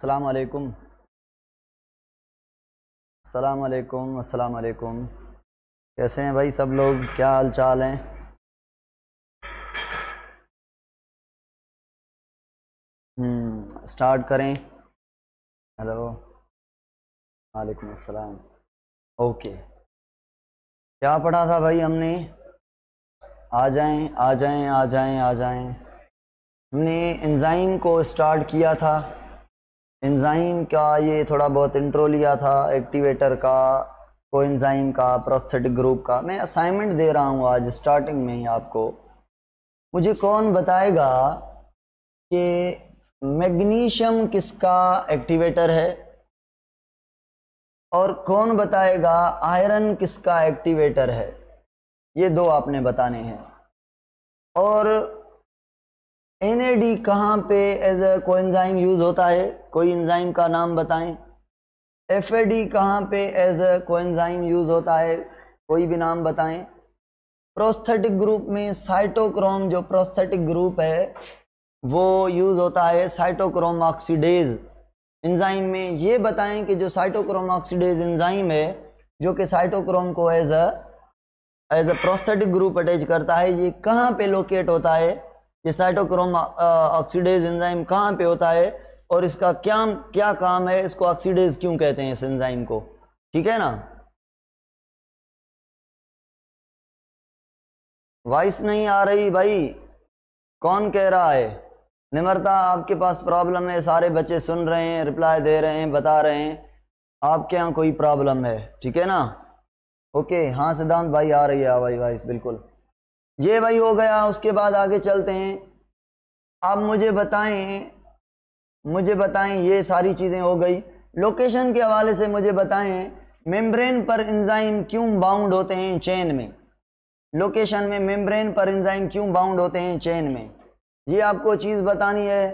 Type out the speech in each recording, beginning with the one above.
अस्सलाम वालेकुम अस्सलाम वालेकुम अस्सलाम वालेकुम कैसे हैं भाई सब लोग क्या हाल चाल हैं स्टार्ट हम्म, करें हेलो वालेकुम अस्सलाम ओके क्या पढ़ा था भाई हमने आ जाएं आ जाएं आ जाएं आ जाएं हमने एंजाइम को स्टार्ट किया था इंजाइम का ये थोड़ा बहुत इंट्रो लिया था एक्टिवेटर का को इंजाइम का प्रोस्थेटिक ग्रुप का मैं असाइनमेंट दे रहा हूँ आज स्टार्टिंग में ही आपको मुझे कौन बताएगा कि मैग्नीशियम किसका एक्टिवेटर है और कौन बताएगा आयरन किसका एक्टिवेटर है ये दो आपने बताने हैं और एन ए डी कहाँ पे एज ए कोएंजाइम यूज़ होता है कोई इंजाइम का नाम बताएं एफ ए डी कहाँ पे एज ए कोएंजाइम यूज़ होता है कोई भी नाम बताएं प्रोस्थेटिक ग्रुप में साइटोक्रोम जो प्रोस्थेटिक ग्रुप है वो यूज़ होता है साइटोक्रोम ऑक्सीडेज एंजाइम में ये बताएं कि जो साइटोक्रोम ऑक्सीडेज एंजाइम है जो कि साइटोक्रोम को as a as a prosthetic group attach करता है ये कहाँ पे लोकेट होता है ये साइटोक्रोम ऑक्सीडेज एंजाइम कहाँ पे होता है और इसका क्या क्या काम है इसको ऑक्सीडेज क्यों कहते हैं इस एंजाइम को ठीक है ना वॉइस नहीं आ रही भाई कौन कह रहा है निम्रता आपके पास प्रॉब्लम है सारे बच्चे सुन रहे हैं रिप्लाई दे रहे हैं बता रहे हैं आपके यहाँ कोई प्रॉब्लम है ठीक है ना ओके हाँ सिद्धांत भाई आ रही है भाई वॉइस बिल्कुल ये भाई हो गया उसके बाद आगे चलते हैं आप मुझे बताएं मुझे बताएं ये सारी चीज़ें हो गई लोकेशन के हवाले से मुझे बताएं मेम्ब्रेन पर इंजाइम क्यों बाउंड होते हैं चेन में लोकेशन में मेम्ब्रेन पर इंजाइम क्यों बाउंड होते हैं चेन में ये आपको चीज़ बतानी है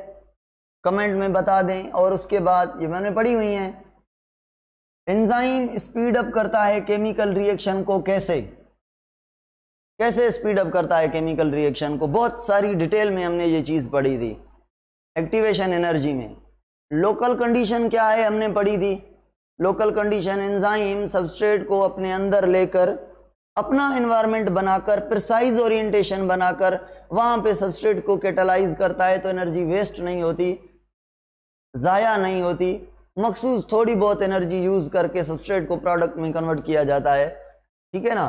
कमेंट में बता दें और उसके बाद ये मैंने पढ़ी हुई हैं एंजाइम स्पीड अप करता है केमिकल रिएक्शन को कैसे कैसे स्पीड अप करता है केमिकल रिएक्शन को बहुत सारी डिटेल में हमने ये चीज़ पढ़ी थी एक्टिवेशन एनर्जी में लोकल कंडीशन क्या है हमने पढ़ी थी लोकल कंडीशन एंजाइम सबस्ट्रेट को अपने अंदर लेकर अपना एनवायरनमेंट बनाकर प्रिसाइज ओरिएंटेशन बनाकर वहाँ पे सबस्ट्रेट को कैटलाइज करता है तो एनर्जी वेस्ट नहीं होती ज़ाया नहीं होती मखसूस थोड़ी बहुत एनर्जी यूज़ करके सबस्ट्रेट को प्रोडक्ट में कन्वर्ट किया जाता है ठीक है ना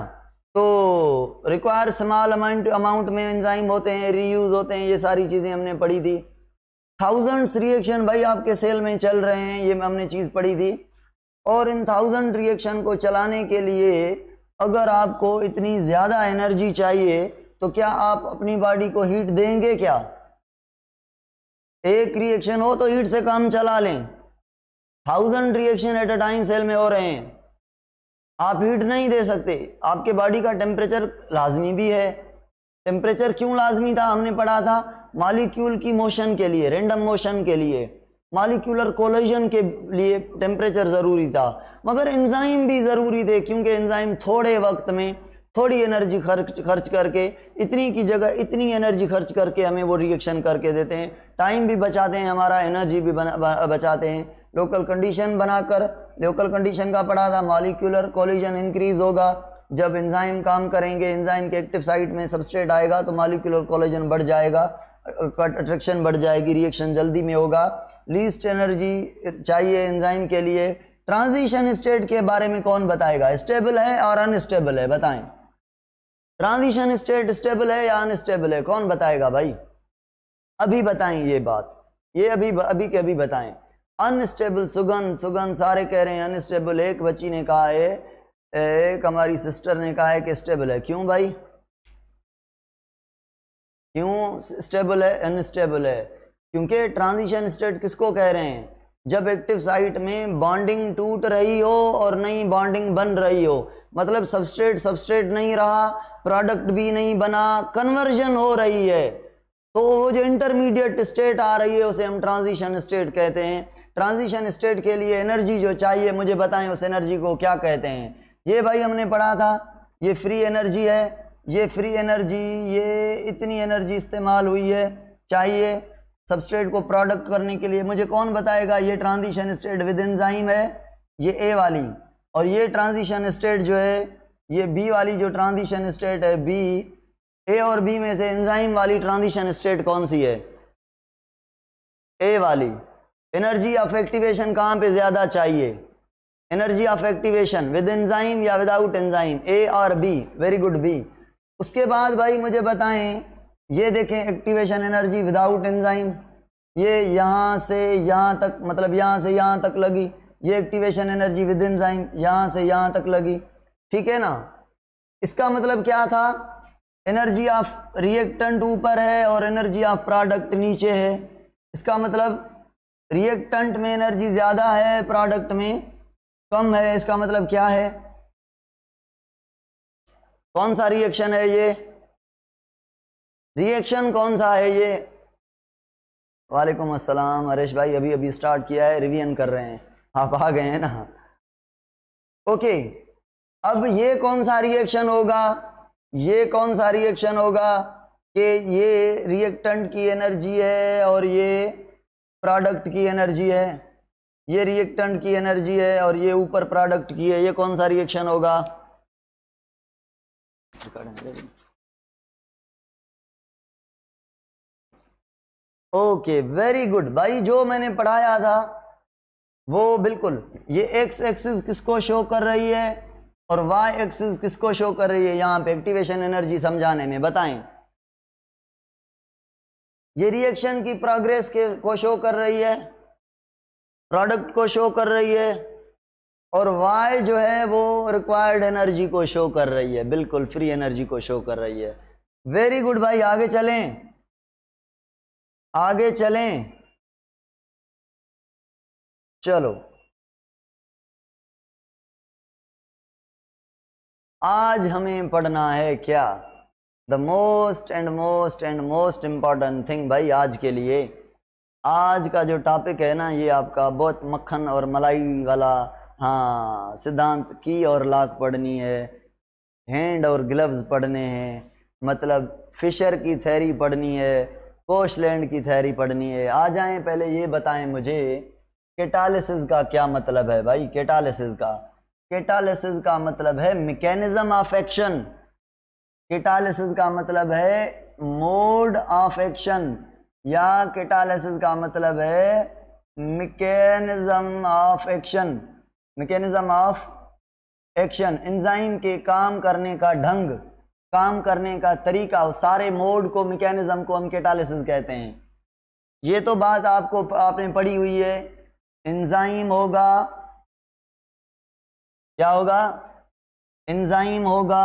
तो रिक्वायर स्मॉल अमाउंट अमाउंट में एंजाइम होते हैं रीयूज होते हैं ये सारी चीज़ें हमने पढ़ी थी थाउजेंड्स रिएक्शन भाई आपके सेल में चल रहे हैं ये हमने चीज़ पढ़ी थी और इन थाउजेंड रिएक्शन को चलाने के लिए अगर आपको इतनी ज़्यादा एनर्जी चाहिए तो क्या आप अपनी बॉडी को हीट देंगे क्या एक रिएक्शन हो तो हीट से काम चला लें thousand reaction at a time cell में हो रहे हैं आप हीट नहीं दे सकते आपके बॉडी का टेम्परेचर लाजमी भी है टेम्परेचर क्यों लाजमी था हमने पढ़ा था मालिक्यूल की मोशन के लिए रेंडम मोशन के लिए मालिक्यूलर कोलिजन के लिए टेम्परेचर ज़रूरी था मगर एंजाइम भी ज़रूरी थे क्योंकि एंजाइम थोड़े वक्त में थोड़ी एनर्जी खर्च खर्च करके इतनी की जगह इतनी एनर्जी खर्च करके हमें वो रिएक्शन करके देते हैं टाइम भी बचाते हैं हमारा एनर्जी भी बचाते हैं लोकल कंडीशन बनाकर लोकल कंडीशन का पढ़ा था मॉलिक्यूलर कॉलिजन इंक्रीज होगा जब इंजाइम काम करेंगे इंजाइम के एक्टिव साइट में सबस्ट्रेट आएगा तो मॉलिक्यूलर कोलिजन बढ़ जाएगा अट्रैक्शन बढ़ जाएगी रिएक्शन जल्दी में होगा लीस्ट एनर्जी चाहिए इंजाइम के लिए ट्रांजिशन स्टेट के बारे में कौन बताएगा स्टेबल है और अनस्टेबल है बताएं ट्रांजिशन स्टेट स्टेबल है या अनस्टेबल है कौन बताएगा भाई अभी बताएं ये बात ये अभी अभी के अभी बताएं अनस्टेबल सुगंध सुगंध सारे कह रहे हैं अनस्टेबल एक बच्ची ने कहा है एक हमारी सिस्टर ने कहा है कि स्टेबल है क्यों भाई क्यों स्टेबल है अनस्टेबल है क्योंकि ट्रांजिशन स्टेट किसको कह रहे हैं जब एक्टिव साइट में बॉन्डिंग टूट रही हो और नई बॉन्डिंग बन रही हो मतलब सबस्ट्रेट सबस्ट्रेट नहीं रहा प्रोडक्ट भी नहीं बना कन्वर्जन हो रही है तो वो जो इंटरमीडिएट स्टेट आ रही है उसे हम ट्रांजिशन स्टेट कहते हैं ट्रांजिशन स्टेट के लिए एनर्जी जो चाहिए मुझे बताएं उस एनर्जी को क्या कहते हैं ये भाई हमने पढ़ा था ये फ्री एनर्जी है ये फ्री एनर्जी ये इतनी एनर्जी इस्तेमाल हुई है चाहिए सबस्ट्रेट को प्रोडक्ट करने के लिए मुझे कौन बताएगा ये ट्रांजिशन स्टेट विद एंजाइम है ये ए वाली और ये ट्रांजिशन स्टेट जो है ये बी वाली जो ट्रांजिशन स्टेट है बी ए और बी में से एंजाइम वाली ट्रांजिशन स्टेट कौन सी है ए वाली एनर्जी ऑफ एक्टिवेशन कहाँ पे ज़्यादा चाहिए energy of activation with enzyme या विदाउट एंजाइम ए और बी वेरी गुड बी उसके बाद भाई मुझे बताएं ये देखें एक्टिवेशन एनर्जी विदाउट एंजाइम ये यहाँ से यहाँ तक मतलब यहाँ से यहाँ तक लगी ये एक्टिवेशन एनर्जी विद एंजाइम यहाँ से यहाँ तक लगी ठीक है ना इसका मतलब क्या था एनर्जी ऑफ रिएक्टेंट ऊपर है और एनर्जी ऑफ प्रोडक्ट नीचे है इसका मतलब रिएक्टेंट में एनर्जी ज़्यादा है प्रोडक्ट में कम है इसका मतलब क्या है कौन सा रिएक्शन है ये रिएक्शन कौन सा है ये वालेकुम अस्सलाम हरेश भाई अभी अभी स्टार्ट किया है रिवीजन कर रहे हैं आप आ गए हैं ना ओके अब ये कौन सा रिएक्शन होगा ये कौन सा रिएक्शन होगा कि ये रिएक्टेंट की एनर्जी है और ये प्रोडक्ट की एनर्जी है ये रिएक्टेंट की एनर्जी है और ये ऊपर प्रोडक्ट की है ये कौन सा रिएक्शन होगा ओके वेरी गुड भाई जो मैंने पढ़ाया था वो बिल्कुल ये एक्स एक्सिस किसको शो कर रही है और वाई एक्सिस किसको शो कर रही है यहाँ पे एक्टिवेशन एनर्जी समझाने में बताएं ये रिएक्शन की प्रोग्रेस के को शो कर रही है प्रोडक्ट को शो कर रही है और वाई जो है वो रिक्वायर्ड एनर्जी को शो कर रही है बिल्कुल फ्री एनर्जी को शो कर रही है वेरी गुड भाई आगे चलें आगे चलें चलो आज हमें पढ़ना है क्या the most and most and most important thing भाई आज के लिए आज का जो टॉपिक है ना ये आपका बहुत मक्खन और मलाई वाला हाँ सिद्धांत की और लाख पढ़नी है हैंड और ग्लव्स पढ़ने हैं मतलब फिशर की थैरी पढ़नी है कोशलैंड की थैरी पढ़नी है आ जाएं पहले ये बताएं मुझे केटालिसिस का क्या मतलब है भाई केटालिसिस का केटालिसिस का मतलब है मैकेनिज्म ऑफ एक्शन केटालिसिस का मतलब है मोड ऑफ एक्शन या केटालिसिस का मतलब है mechanism of action mechanism of action enzyme के काम करने का ढंग काम करने का तरीका उस सारे मोड को मैकेनिज्म को हम केटालिसिस कहते हैं ये तो बात आपको आपने पढ़ी हुई है एंजाइम होगा क्या होगा एंजाइम होगा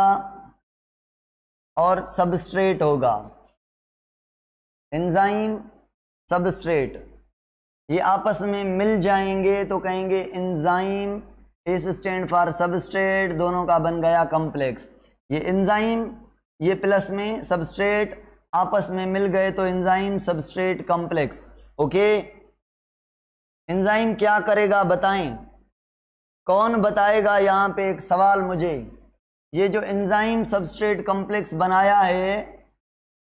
और सबस्ट्रेट होगा एंजाइम सबस्ट्रेट ये आपस में मिल जाएंगे तो कहेंगे एंजाइम इस स्टैंड फॉर सबस्ट्रेट दोनों का बन गया कॉम्प्लेक्स ये एंजाइम ये प्लस में सबस्ट्रेट आपस में मिल गए तो enzyme substrate complex okay enzyme क्या करेगा बताएं कौन बताएगा यहाँ पे एक सवाल मुझे ये जो एंजाइम सबस्ट्रेट कॉम्प्लेक्स बनाया है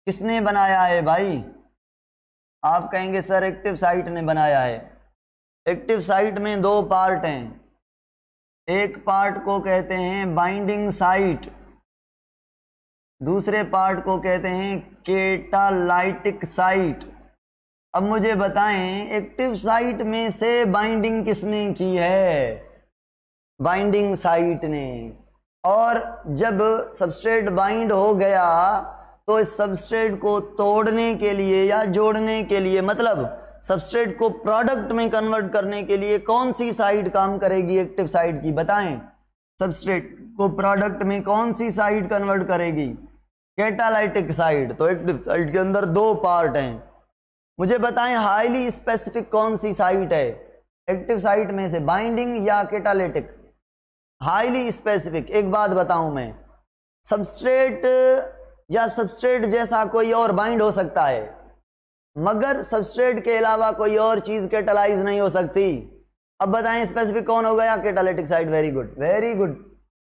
किसने बनाया है भाई आप कहेंगे सर एक्टिव साइट ने बनाया है एक्टिव साइट में दो पार्ट हैं एक पार्ट को कहते हैं बाइंडिंग साइट दूसरे पार्ट को कहते हैं केटालाइटिक साइट अब मुझे बताएं एक्टिव साइट में से बाइंडिंग किसने की है बाइंडिंग साइट ने और जब सबस्ट्रेट बाइंड हो गया तो इस सबस्ट्रेट को तोड़ने के लिए या जोड़ने के लिए मतलब सबस्ट्रेट को प्रोडक्ट में कन्वर्ट करने के लिए कौन सी साइड काम करेगी एक्टिव साइड की बताएं सबस्ट्रेट को प्रोडक्ट में कौन सी साइड कन्वर्ट करेगी कैटालाइटिक साइड तो एक्टिव साइड के अंदर दो पार्ट हैं मुझे बताएं हाईली स्पेसिफिक कौन सी साइट है एक्टिव साइट में से बाइंडिंग या कैटालिटिक हाईली स्पेसिफिक एक बात बताऊं मैं सबस्ट्रेट या सबस्ट्रेट जैसा कोई और बाइंड हो सकता है मगर सबस्ट्रेट के अलावा कोई और चीज़ केटलाइज नहीं हो सकती अब बताएं स्पेसिफिक कौन हो गया catalytic site very good very good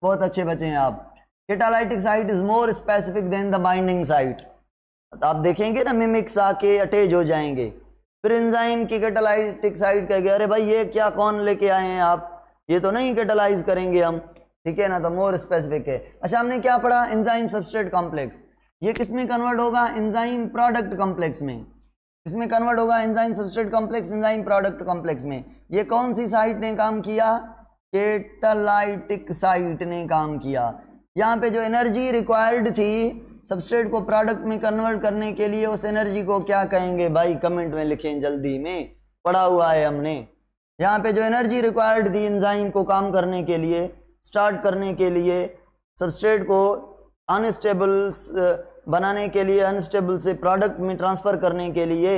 बहुत अच्छे बचे हैं आप catalytic site is more specific than the binding site तो आप देखेंगे ना मिमिक्स आके अटैच हो जाएंगे फिर इंजाइम की केटालाइटिक साइट कह गया अरे भाई ये क्या कौन लेके आए हैं आप ये तो नहीं कैटलाइज करेंगे हम ठीक है ना तो मोर स्पेसिफिक है अच्छा हमने क्या पढ़ा एंजाइम सबस्ट्रेट कॉम्प्लेक्स ये किस में कन्वर्ट होगा एंजाइम प्रोडक्ट कॉम्प्लेक्स में इसमें कन्वर्ट होगा enzyme substrate complex enzyme product complex में ये कौन सी साइट ने काम किया केटलाइटिक साइट ने काम किया यहाँ पे जो एनर्जी रिक्वायर्ड थी सबस्ट्रेट को प्रोडक्ट में कन्वर्ट करने के लिए उस एनर्जी को क्या कहेंगे भाई कमेंट में लिखें जल्दी में पढ़ा हुआ है हमने यहाँ पे जो एनर्जी रिक्वायर्ड थी इंजाइम को काम करने के लिए स्टार्ट करने के लिए सबस्ट्रेट को अनस्टेबल uh, बनाने के लिए अनस्टेबल से प्रोडक्ट में ट्रांसफ़र करने के लिए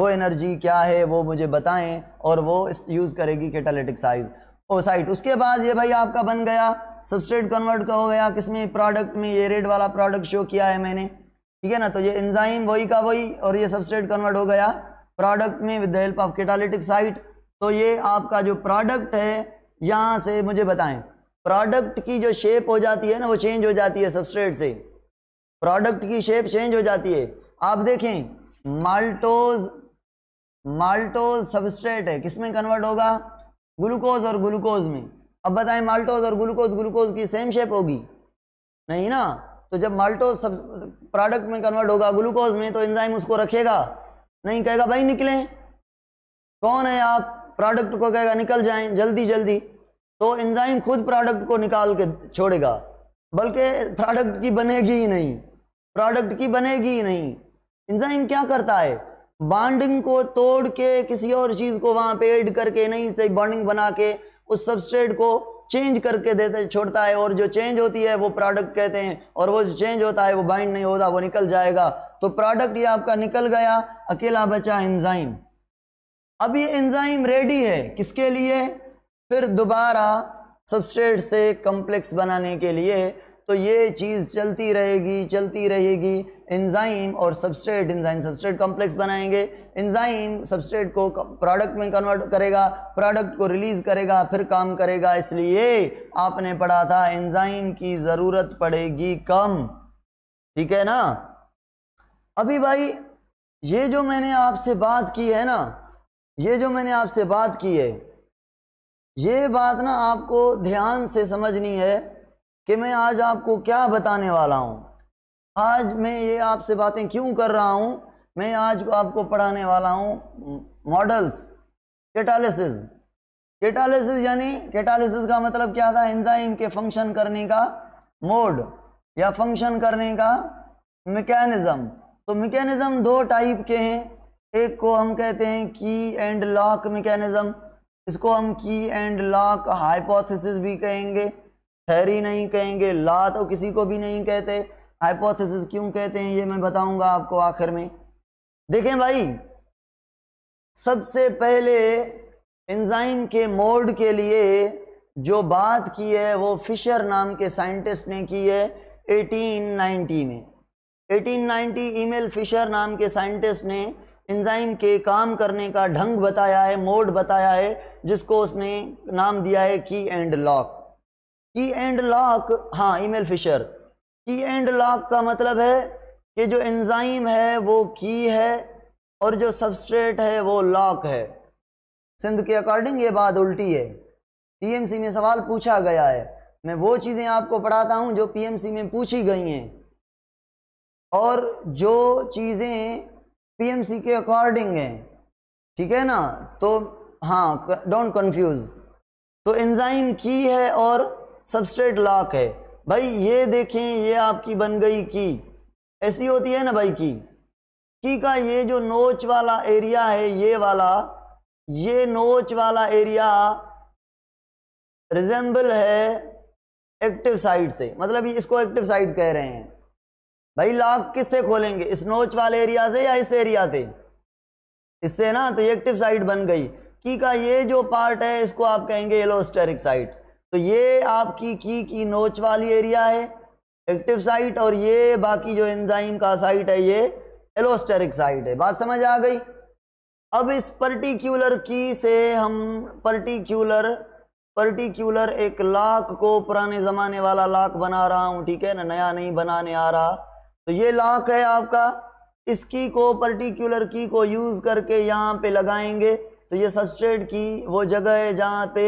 वो एनर्जी क्या है वो मुझे बताएं और वो यूज़ करेगी कैटालिटिक साइज साइट उसके बाद ये भाई आपका बन गया सबस्ट्रेट कन्वर्ट का हो गया किसमें प्रोडक्ट में ये रेड वाला प्रोडक्ट शो किया है मैंने ठीक है ना तो ये एंजाइम वही का वही और ये सबस्ट्रेट कन्वर्ट हो गया प्रोडक्ट में with the help of catalytic site तो ये आपका जो प्रोडक्ट है यहाँ से मुझे बताएं प्रोडक्ट की जो शेप हो जाती है ना वो चेंज हो जाती है सबस्ट्रेट से प्रोडक्ट की शेप चेंज हो जाती है आप देखें माल्टोज माल्टोज सबस्ट्रेट है किस में कन्वर्ट होगा ग्लूकोज और ग्लूकोज में अब बताएं माल्टोज और ग्लूकोज ग्लूकोज की सेम शेप होगी नहीं ना तो जब माल्टोज सब प्रोडक्ट में कन्वर्ट होगा ग्लूकोज में तो एंजाइम उसको रखेगा नहीं कहेगा भाई निकलें कौन है आप प्रोडक्ट को कहेगा निकल जाए जल्दी जल्दी तो एंजाइम खुद प्रोडक्ट को निकाल के छोड़ेगा बल्कि प्रोडक्ट की बनेगी ही नहीं प्रोडक्ट की बनेगी ही नहीं एंजाइम क्या करता है बॉन्डिंग को तोड़ के किसी और चीज़ को वहाँ पे ऐड करके नहीं सही बॉन्डिंग बना के उस सबस्ट्रेट को चेंज करके देते छोड़ता है और जो चेंज होती है वो प्रोडक्ट कहते हैं और वो जो चेंज होता है वो बाइंड नहीं होता वो निकल जाएगा तो प्रोडक्ट ये आपका निकल गया अकेला बचा एंजाइम अब ये एंजाइम रेडी है किसके लिए फिर दोबारा सबस्ट्रेट से कम्प्लेक्स बनाने के लिए तो ये चीज़ चलती रहेगी चलती रहेगी एंजाइम और सबस्ट्रेट एंजाइम सबस्ट्रेट कॉम्प्लेक्स बनाएंगे एंजाइम सबस्ट्रेट को प्रोडक्ट में कन्वर्ट करेगा प्रोडक्ट को रिलीज़ करेगा फिर काम करेगा इसलिए आपने पढ़ा था एंजाइम की ज़रूरत पड़ेगी कम ठीक है ना अभी भाई ये जो मैंने आपसे बात की है ना ये जो मैंने आपसे बात की है ये बात ना आपको ध्यान से समझनी है कि मैं आज आपको क्या बताने वाला हूँ आज मैं ये आपसे बातें क्यों कर रहा हूँ मैं आज को आपको पढ़ाने वाला हूँ मॉडल्स कैटालिसिस कैटालिसिस यानी कैटालिसिस का मतलब क्या था एंजाइम के फंक्शन करने का मोड या फंक्शन करने का मैकेनिज़्म तो मैकेनिज़्म दो टाइप के हैं एक को हम कहते हैं की एंड लॉक मैकेनिज्म इसको हम की एंड लॉक हाइपोथेसिस भी कहेंगे थैरी नहीं कहेंगे ला तो किसी को भी नहीं कहते हाइपोथेसिस क्यों कहते हैं ये मैं बताऊंगा आपको आखिर में देखें भाई सबसे पहले एंजाइम के मोड के लिए जो बात की है वो फिशर नाम के साइंटिस्ट ने की है 1890 में 1890 ईमेल फिशर नाम के साइंटिस्ट ने एंजाइम के काम करने का ढंग बताया है मोड बताया है जिसको उसने नाम दिया है key and lock key and lock हाँ Emil Fischer key and lock का मतलब है कि जो एंजाइम है वो की है और जो सबस्ट्रेट है वो लॉक है सिंध के अकॉर्डिंग ये बात उल्टी है पीएमसी में सवाल पूछा गया है मैं वो चीज़ें आपको पढ़ाता हूँ जो पीएमसी में पूछी गई हैं और जो चीज़ें पीएमसी के अकॉर्डिंग है ठीक है ना तो हाँ डोंट कंफ्यूज तो एंजाइम की है और सबस्ट्रेट लॉक है भाई ये देखें ये आपकी बन गई की ऐसी होती है ना भाई की की का ये जो नोच वाला एरिया है ये वाला ये नोच वाला एरिया रिजेंबल है एक्टिव साइड से मतलब इसको एक्टिव साइड कह रहे हैं भाई लॉक किससे खोलेंगे इस नोच वाले एरिया से या इस एरिया से इससे ना तो ये एक्टिव साइड बन गई की का ये जो पार्ट है इसको आप कहेंगे एलोस्टेरिक साइट तो ये आपकी की की नोच वाली एरिया है एक्टिव साइट और ये बाकी जो एंजाइम का साइट है ये एलोस्टेरिक साइट है बात समझ आ गई अब इस पर्टिक्यूलर की से हम पर्टिक्यूलर पर्टिक्यूलर एक लाख को पुराने ज़माने वाला लाख बना रहा हूं ठीक है ना नया नहीं बनाने आ रहा तो ये लॉक है आपका इस की को पर्टिकुलर की को यूज़ करके यहाँ पे लगाएंगे तो ये सबस्ट्रेट की वो जगह है जहाँ पे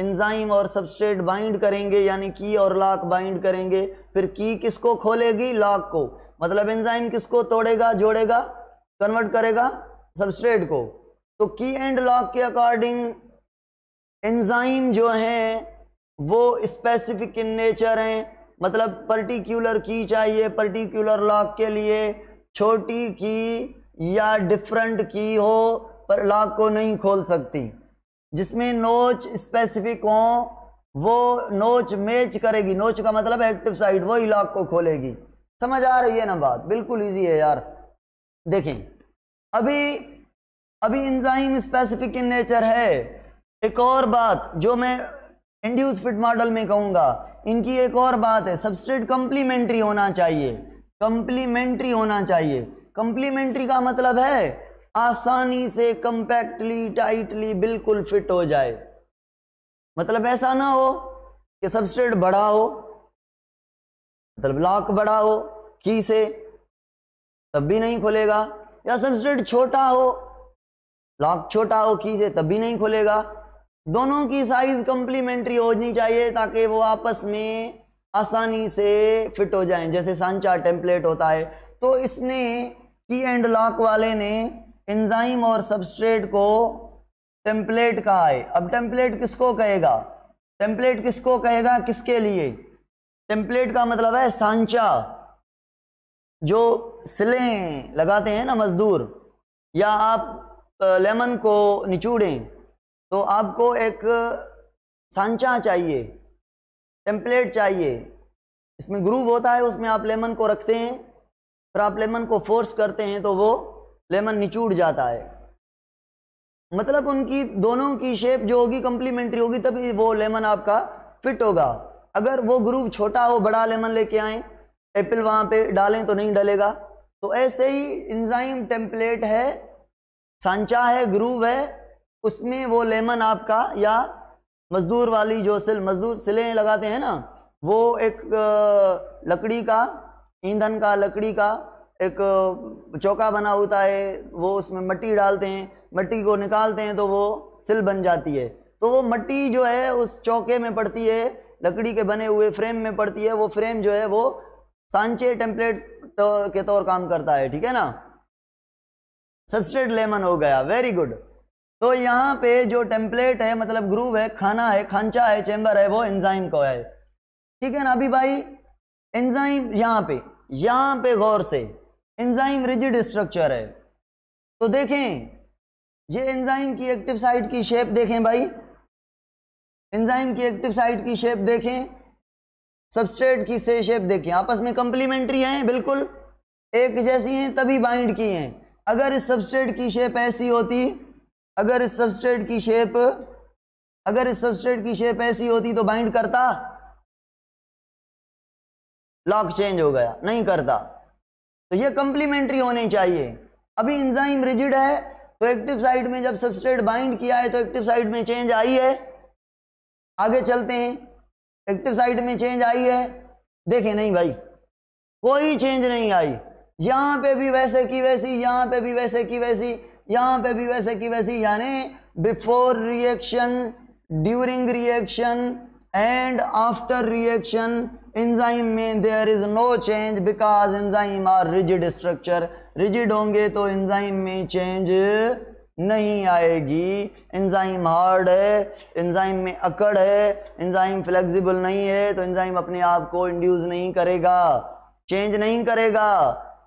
इंजाइम और सबस्ट्रेट बाइंड करेंगे यानी की और लॉक बाइंड करेंगे फिर की किसको खोलेगी लॉक को मतलब एंजाइम किसको तोड़ेगा जोड़ेगा कन्वर्ट करेगा सबस्ट्रेट को तो की एंड लॉक के अकॉर्डिंग एंजाइम जो हैं वो स्पेसिफिक इन नेचर हैं मतलब पर्टिकुलर की चाहिए पर्टिकुलर लॉक के लिए छोटी की या डिफरेंट की हो पर लॉक को नहीं खोल सकती जिसमें नोच स्पेसिफिक हो वो नोच मैच करेगी नोच का मतलब एक्टिव साइड वही लॉक को खोलेगी समझ आ रही है ना बात बिल्कुल इजी है यार देखें अभी अभी इंजाइम स्पेसिफिक इन नेचर है एक और बात जो मैं इंड्यूस फिट मॉडल में कहूंगा इनकी एक और बात है सबस्ट्रेट कंप्लीमेंट्री होना चाहिए कंप्लीमेंट्री होना चाहिए कंप्लीमेंट्री का मतलब है आसानी से कंपैक्टली टाइटली बिल्कुल फिट हो जाए मतलब ऐसा ना हो कि सबस्ट्रेट बड़ा हो मतलब लॉक बड़ा हो की से तब भी नहीं खुलेगा या सबस्ट्रेट छोटा हो लॉक छोटा हो की से तब भी नहीं खुलेगा दोनों की साइज कंप्लीमेंट्री होनी चाहिए ताकि वो आपस में आसानी से फिट हो जाएं जैसे सांचा टेम्पलेट होता है तो इसने की एंड लॉक वाले ने एंजाइम और सबस्ट्रेट को टेम्पलेट कहा है अब टेम्पलेट किसको कहेगा टेम्पलेट किसको कहेगा किसके लिए टेम्पलेट का मतलब है सांचा जो सिले लगाते हैं ना मजदूर या आप लेमन को निचूड़ें तो आपको एक सांचा चाहिए टेम्पलेट चाहिए इसमें ग्रूव होता है उसमें आप लेमन को रखते हैं फिर आप लेमन को फोर्स करते हैं तो वो लेमन निचूड़ जाता है मतलब उनकी दोनों की शेप जो होगी कम्प्लीमेंट्री होगी तभी वो लेमन आपका फिट होगा अगर वो ग्रूव छोटा हो बड़ा लेमन लेके आए एप्पल वहाँ पे डालें तो नहीं डलेगा तो ऐसे ही इंजाइम टेम्पलेट है सांचा है ग्रूव है उसमें वो लेमन आपका या मजदूर वाली जो सिल मजदूर सिलें लगाते हैं ना वो एक लकड़ी का ईंधन का लकड़ी का एक चौका बना होता है वो उसमें मट्टी डालते हैं मट्टी को निकालते हैं तो वो सिल बन जाती है तो वो मट्टी जो है उस चौके में पड़ती है लकड़ी के बने हुए फ्रेम में पड़ती है वो फ्रेम जो है वो सांचे टेम्पलेट तो के तौर काम करता है ठीक है ना सबस्ट्रेट लेमन हो गया वेरी गुड तो यहाँ पे जो टेम्पलेट है मतलब ग्रूव है खाना है खांचा है चैम्बर है वो एंजाइम को है ठीक है ना अभी भाई एंजाइम यहाँ पे यहाँ पे गौर से एंजाइम रिजिड स्ट्रक्चर है तो देखें ये एंजाइम की एक्टिव साइट की शेप देखें भाई एंजाइम की एक्टिव साइट की शेप देखें सबस्ट्रेट की से शेप देखें आपस में कंप्लीमेंट्री हैं बिल्कुल एक जैसी हैं तभी बाइंड की हैं अगर इस सबस्ट्रेट की शेप ऐसी होती अगर इस सबस्ट्रेट की शेप अगर इस सबस्ट्रेट की शेप ऐसी होती तो बाइंड करता लॉक चेंज हो गया नहीं करता तो ये कंप्लीमेंट्री होनी चाहिए अभी इंजाइम रिजिड है तो एक्टिव साइड में जब सबस्ट्रेट बाइंड किया है तो एक्टिव साइड में चेंज आई है आगे चलते हैं एक्टिव साइड में चेंज आई है देखे नहीं भाई कोई चेंज नहीं आई यहां पे भी वैसे की वैसी यहां पे भी वैसे की वैसी यहाँ पे भी वैसे की वैसी यानी before reaction during reaction and after reaction enzyme में there is no change because enzyme are rigid structure rigid होंगे तो इंजाइम में चेंज नहीं आएगी इंजाइम हार्ड है इंजाइम में अकड़ है इंजाइम फ्लेक्सिबल नहीं है तो इंजाइम अपने आप को इंड्यूस नहीं करेगा चेंज नहीं करेगा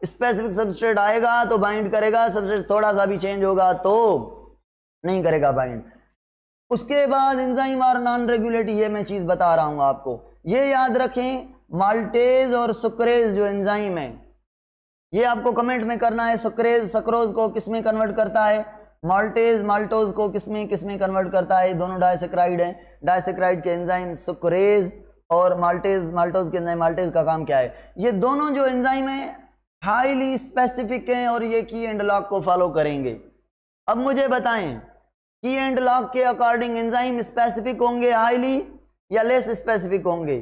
स्पेसिफिक सबस्ट्रेट आएगा तो बाइंड करेगा सबस्ट्रेट थोड़ा सा भी चेंज होगा तो नहीं करेगा बाइंड उसके बाद एंजाइम और नॉन रेगुलेट ये मैं चीज़ बता रहा हूँ आपको ये याद रखें माल्टेज और सुक्रेज जो एंजाइम है ये आपको कमेंट में करना है सुक्रेज सक्रोज को किसमें कन्वर्ट करता है माल्टेज माल्टोज को किसमें किसमें कन्वर्ट करता है दोनों डायसेक्राइड हैं डायसेक्राइड के एंजाइम सुक्रेज और माल्टेज माल्टोज के एंजाइम माल्टेज का काम क्या है ये दोनों जो एंजाइम है हाईली स्पेसिफिक हैं और ये की एंड लॉक को फॉलो करेंगे अब मुझे बताएं की एंड लॉक के अकॉर्डिंग एंजाइम स्पेसिफिक होंगे हाईली या लेस स्पेसिफिक होंगे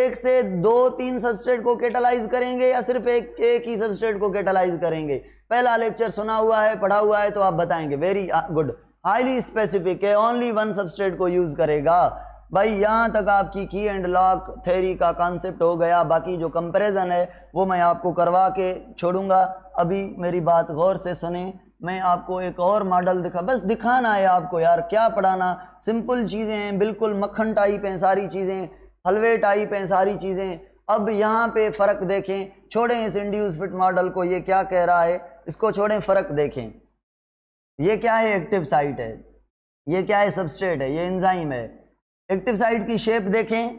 एक से दो तीन सबस्टेट को कैटलाइज करेंगे या सिर्फ एक एक ही सबस्टेट को कैटलाइज करेंगे पहला लेक्चर सुना हुआ है पढ़ा हुआ है तो आप बताएंगे वेरी गुड हाईली स्पेसिफिक है ओनली वन सबस्टेट को यूज करेगा भाई यहाँ तक आपकी की एंड लॉक थेरी का कॉन्सेप्ट हो गया बाकी जो कंपैरिजन है वो मैं आपको करवा के छोड़ूंगा अभी मेरी बात गौर से सुने मैं आपको एक और मॉडल दिखा बस दिखाना है आपको यार क्या पढ़ाना सिंपल चीज़ें हैं बिल्कुल मक्खन टाइप हैं सारी चीज़ें हलवे टाइप हैं सारी चीज़ें अब यहाँ पे फ़र्क देखें छोड़ें इस इंड्यूस फिट मॉडल को ये क्या कह रहा है इसको छोड़ें फ़र्क देखें ये क्या है एक्टिव साइट है ये क्या है सबस्ट्रेट है ये इंजाइम है एक्टिव साइड की शेप देखें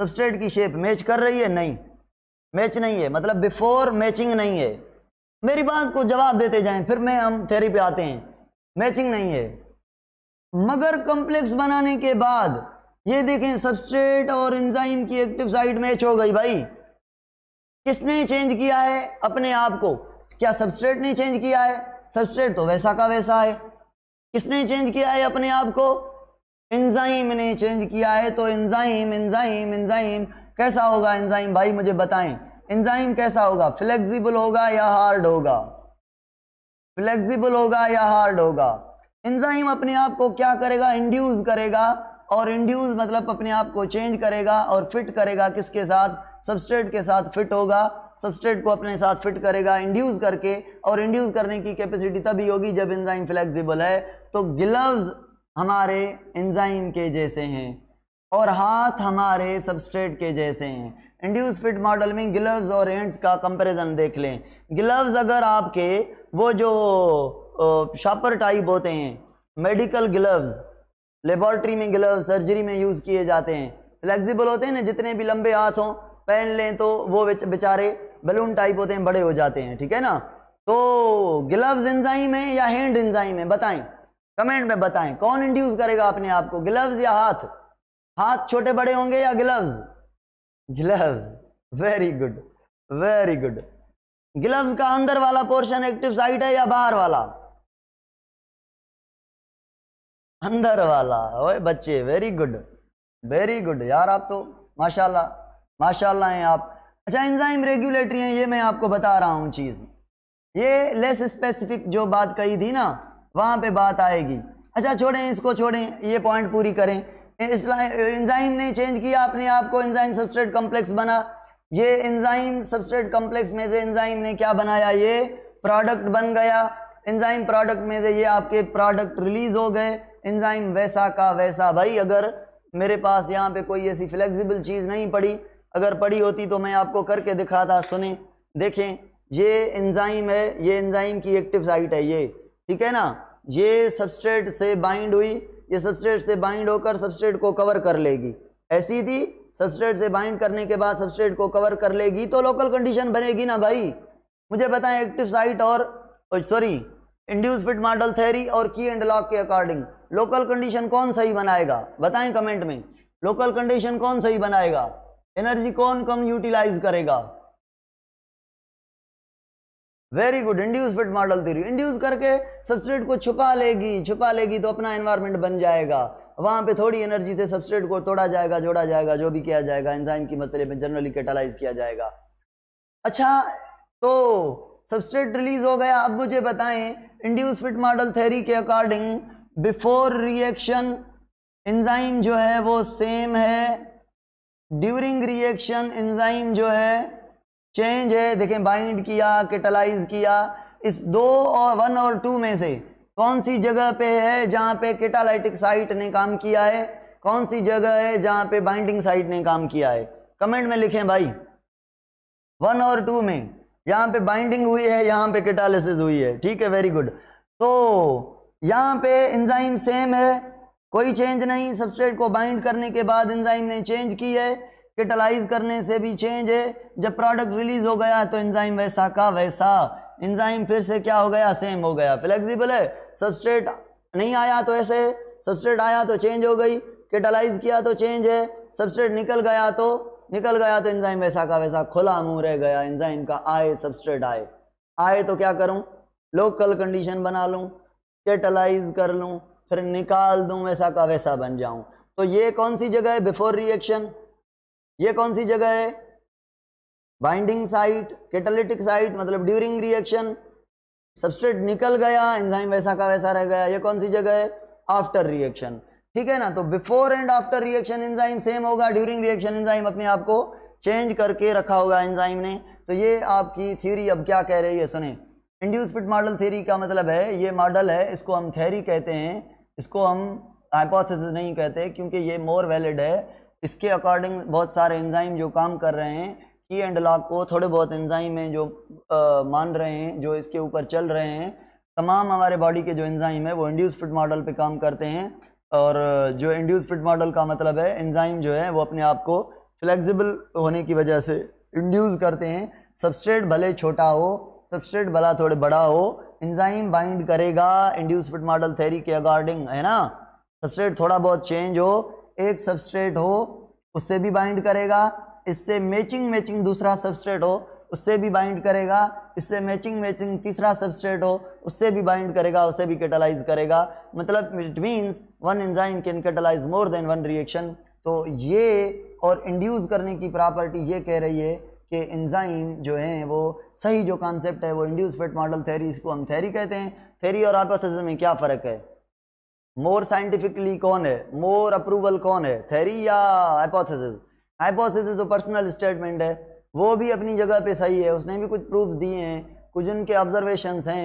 सबस्ट्रेट की शेप मैच कर रही है नहीं मैच नहीं है मतलब बिफोर मैचिंग नहीं है मेरी बात को जवाब देते जाएं फिर मैं हम थेरी पे आते हैं मैचिंग नहीं है मगर कॉम्प्लेक्स बनाने के बाद ये देखें सबस्ट्रेट और इंजाइम की एक्टिव साइड मैच हो गई भाई किसने चेंज किया है अपने आप को क्या सबस्ट्रेट ने चेंज किया है सबस्ट्रेट तो वैसा का वैसा है किसने चेंज किया है अपने आप को इंजाइम ने चेंज किया है तो इंजाइम इंजाइम इंजाइम कैसा होगा इंजाइम भाई मुझे बताएं इंजाइम कैसा होगा फ्लेक्सिबल होगा या हार्ड होगा फ्लेक्सिबल होगा या हार्ड होगा इंजाइम अपने आप को क्या करेगा इंड्यूस करेगा और इंड्यूस मतलब अपने आप को चेंज करेगा और फिट करेगा किसके साथ सबस्ट्रेट के साथ फिट होगा सबस्ट्रेट को अपने साथ फिट करेगा इंड्यूस करके और इंड्यूस करने की कैपेसिटी तभी होगी जब इंजाइम फ्लेक्सिबल है तो ग्लव्स हमारे एंजाइम के जैसे हैं और हाथ हमारे सबस्ट्रेट के जैसे हैं इंड्यूस फिट मॉडल में ग्लव्स और हैंड्स का कंपैरिजन देख लें ग्लव्स अगर आपके वो जो शापर टाइप होते हैं मेडिकल ग्लव्स लेबॉर्ट्री में ग्लव्स सर्जरी में यूज़ किए जाते हैं फ्लेक्सिबल होते हैं ना जितने भी लंबे हाथ हों पहन लें तो वो बेचारे बलून टाइप होते हैं बड़े हो जाते हैं ठीक है ना तो ग्लव्स इंजाइम है या हैंड इंजाइम है बताएं कमेंट में बताएं कौन इंड्यूस करेगा अपने आप को ग्लव्स या हाथ हाथ छोटे बड़े होंगे या gloves gloves very good very good gloves का अंदर वाला पोर्शन एक्टिव साइट है या बाहर वाला अंदर वाला ओए बच्चे वेरी गुड वेरी गुड यार आप तो माशाल्लाह माशाल्लाह हैं आप अच्छा एंजाइम रेगुलेटरी हैं ये मैं आपको बता रहा हूँ चीज़ ये लेस स्पेसिफिक जो बात कही थी ना वहाँ पे बात आएगी अच्छा छोड़ें इसको छोड़ें ये पॉइंट पूरी करें इंजाइम ने चेंज किया अपने आप को इंजाइम सबस्ट्रेट कॉम्प्लेक्स बना ये इंजाइम सबस्ट्रेट कॉम्प्लेक्स में से इंजाइम ने क्या बनाया ये प्रोडक्ट बन गया इंजाइम प्रोडक्ट में से ये आपके प्रोडक्ट रिलीज हो गए इंजाइम वैसा का वैसा भाई अगर मेरे पास यहाँ पे कोई ऐसी फ्लेक्सिबल चीज़ नहीं पड़ी अगर पड़ी होती तो मैं आपको करके दिखाता सुने देखें ये इंजाइम है ये इंजाइम की एक्टिव साइट है ये ठीक है ना ये सबस्ट्रेट से बाइंड हुई ये सबस्ट्रेट से बाइंड होकर सबस्ट्रेट को कवर कर लेगी ऐसी थी सबस्ट्रेट से बाइंड करने के बाद सबस्ट्रेट को कवर कर लेगी तो लोकल कंडीशन बनेगी ना भाई मुझे बताएं एक्टिव साइट और sorry induce fit model theory और की एंड लॉक के अकॉर्डिंग लोकल कंडीशन कौन सही बनाएगा बताएं कमेंट में लोकल कंडीशन कौन सही बनाएगा एनर्जी कौन कम यूटिलाइज करेगा very good induce fit model theory induce करके सबस्ट्रेट को छुपा लेगी छुपा लेगी तो अपना एनवायरमेंट बन जाएगा वहाँ पे थोड़ी एनर्जी से सबस्ट्रेट को तोड़ा जाएगा जोड़ा जाएगा जो भी किया जाएगा एंजाइम की मतलब में जनरली कैटालाइज किया जाएगा अच्छा तो सबस्ट्रेट रिलीज हो गया अब मुझे बताएं इंड्यूस फिट मॉडल थ्योरी के अकॉर्डिंग बिफोर रिएक्शन एंजाइम जो है वो सेम है ड्यूरिंग रिएक्शन एंजाइम जो है चेंज है देखें बाइंड किया केटलाइज किया इस दो और वन और टू में से कौन सी जगह पे है जहाँ पे केटालाइटिक साइट ने काम किया है कौन सी जगह है जहाँ पे बाइंडिंग साइट ने काम किया है कमेंट में लिखें भाई वन और टू में यहाँ पे बाइंडिंग हुई है यहाँ पे केटालिसिस हुई है ठीक है वेरी गुड तो यहाँ पे इंजाइम सेम है कोई चेंज नहीं सबस्ट्रेट को बाइंड करने के बाद इंजाइम ने चेंज की है कैटलाइज करने से भी चेंज है जब प्रोडक्ट रिलीज हो गया तो एंजाइम वैसा का वैसा एंजाइम फिर से क्या हो गया सेम हो गया फ्लेक्सिबल है सबस्ट्रेट नहीं आया तो ऐसे सबस्ट्रेट आया तो चेंज हो गई कैटलाइज किया तो चेंज है सबस्ट्रेट निकल गया तो निकल गया तो एंजाइम वैसा का वैसा खुला मुंह रह गया एंजाइम का आए सबस्ट्रेट आए आए तो क्या करूं लोकल कंडीशन बना लूं कैटलाइज कर लूं फिर निकाल दूं वैसा का वैसा बन जाऊं तो ये कौन सी जगह है बिफोर रिएक्शन ये कौन सी जगह है बाइंडिंग साइट कैटालिटिक साइट मतलब ड्यूरिंग रिएक्शन सबस्ट्रेट निकल गया एंजाइम वैसा का वैसा रह गया ये कौन सी जगह है आफ्टर रिएक्शन ठीक है ना तो before and after reaction enzyme same होगा ड्यूरिंग रिएक्शन एंजाइम अपने आप को चेंज करके रखा होगा एंजाइम ने तो ये आपकी थ्योरी अब क्या कह रही है सुने इंड्यूस फिट मॉडल थ्योरी का मतलब है ये मॉडल है इसको हम थ्योरी कहते हैं इसको हम हाइपोथेसिस नहीं कहते क्योंकि ये मोर वैलिड है इसके अकॉर्डिंग बहुत सारे एंजाइम जो काम कर रहे हैं की एंड लॉक को थोड़े बहुत एंजाइम हैं जो आ, मान रहे हैं जो इसके ऊपर चल रहे हैं तमाम हमारे बॉडी के जो एंजाइम है वो इंड्यूस फिट मॉडल पे काम करते हैं और जो इंड्यूस फिट मॉडल का मतलब है एंजाइम जो है वो अपने आप को फ्लेक्सिबल होने की वजह से इंड्यूस करते हैं सबस्ट्रेट भले छोटा हो सबस्ट्रेट भला थोड़े बड़ा हो एंजाइम बाइंड करेगा इंड्यूस फिट मॉडल थेरी के अकॉर्डिंग है ना सबस्ट्रेट थोड़ा बहुत चेंज हो एक सबस्ट्रेट हो उससे भी बाइंड करेगा इससे मैचिंग मैचिंग दूसरा सबस्ट्रेट हो उससे भी बाइंड करेगा इससे मैचिंग मैचिंग तीसरा सबस्ट्रेट हो उससे भी बाइंड करेगा उसे भी कैटलाइज करेगा मतलब it means one enzyme can catalyse more than one reaction तो ये और इंड्यूस करने की प्रॉपर्टी ये कह रही है कि एंजाइम जो हैं वो सही जो कॉन्सेप्ट है वो इंड्यूस फिट मॉडल थेरी इसको हम थेरी कहते हैं थेरी और आपस में क्या फ़र्क है मोर साइंटिफिकली कौन है मोर अप्रूवल कौन है थेरी या हाइपोथेसिस हाइपोथेसिस जो पर्सनल स्टेटमेंट है वो भी अपनी जगह पे सही है उसने भी कुछ प्रूफ दिए हैं कुछ उनके ऑब्जर्वेशन हैं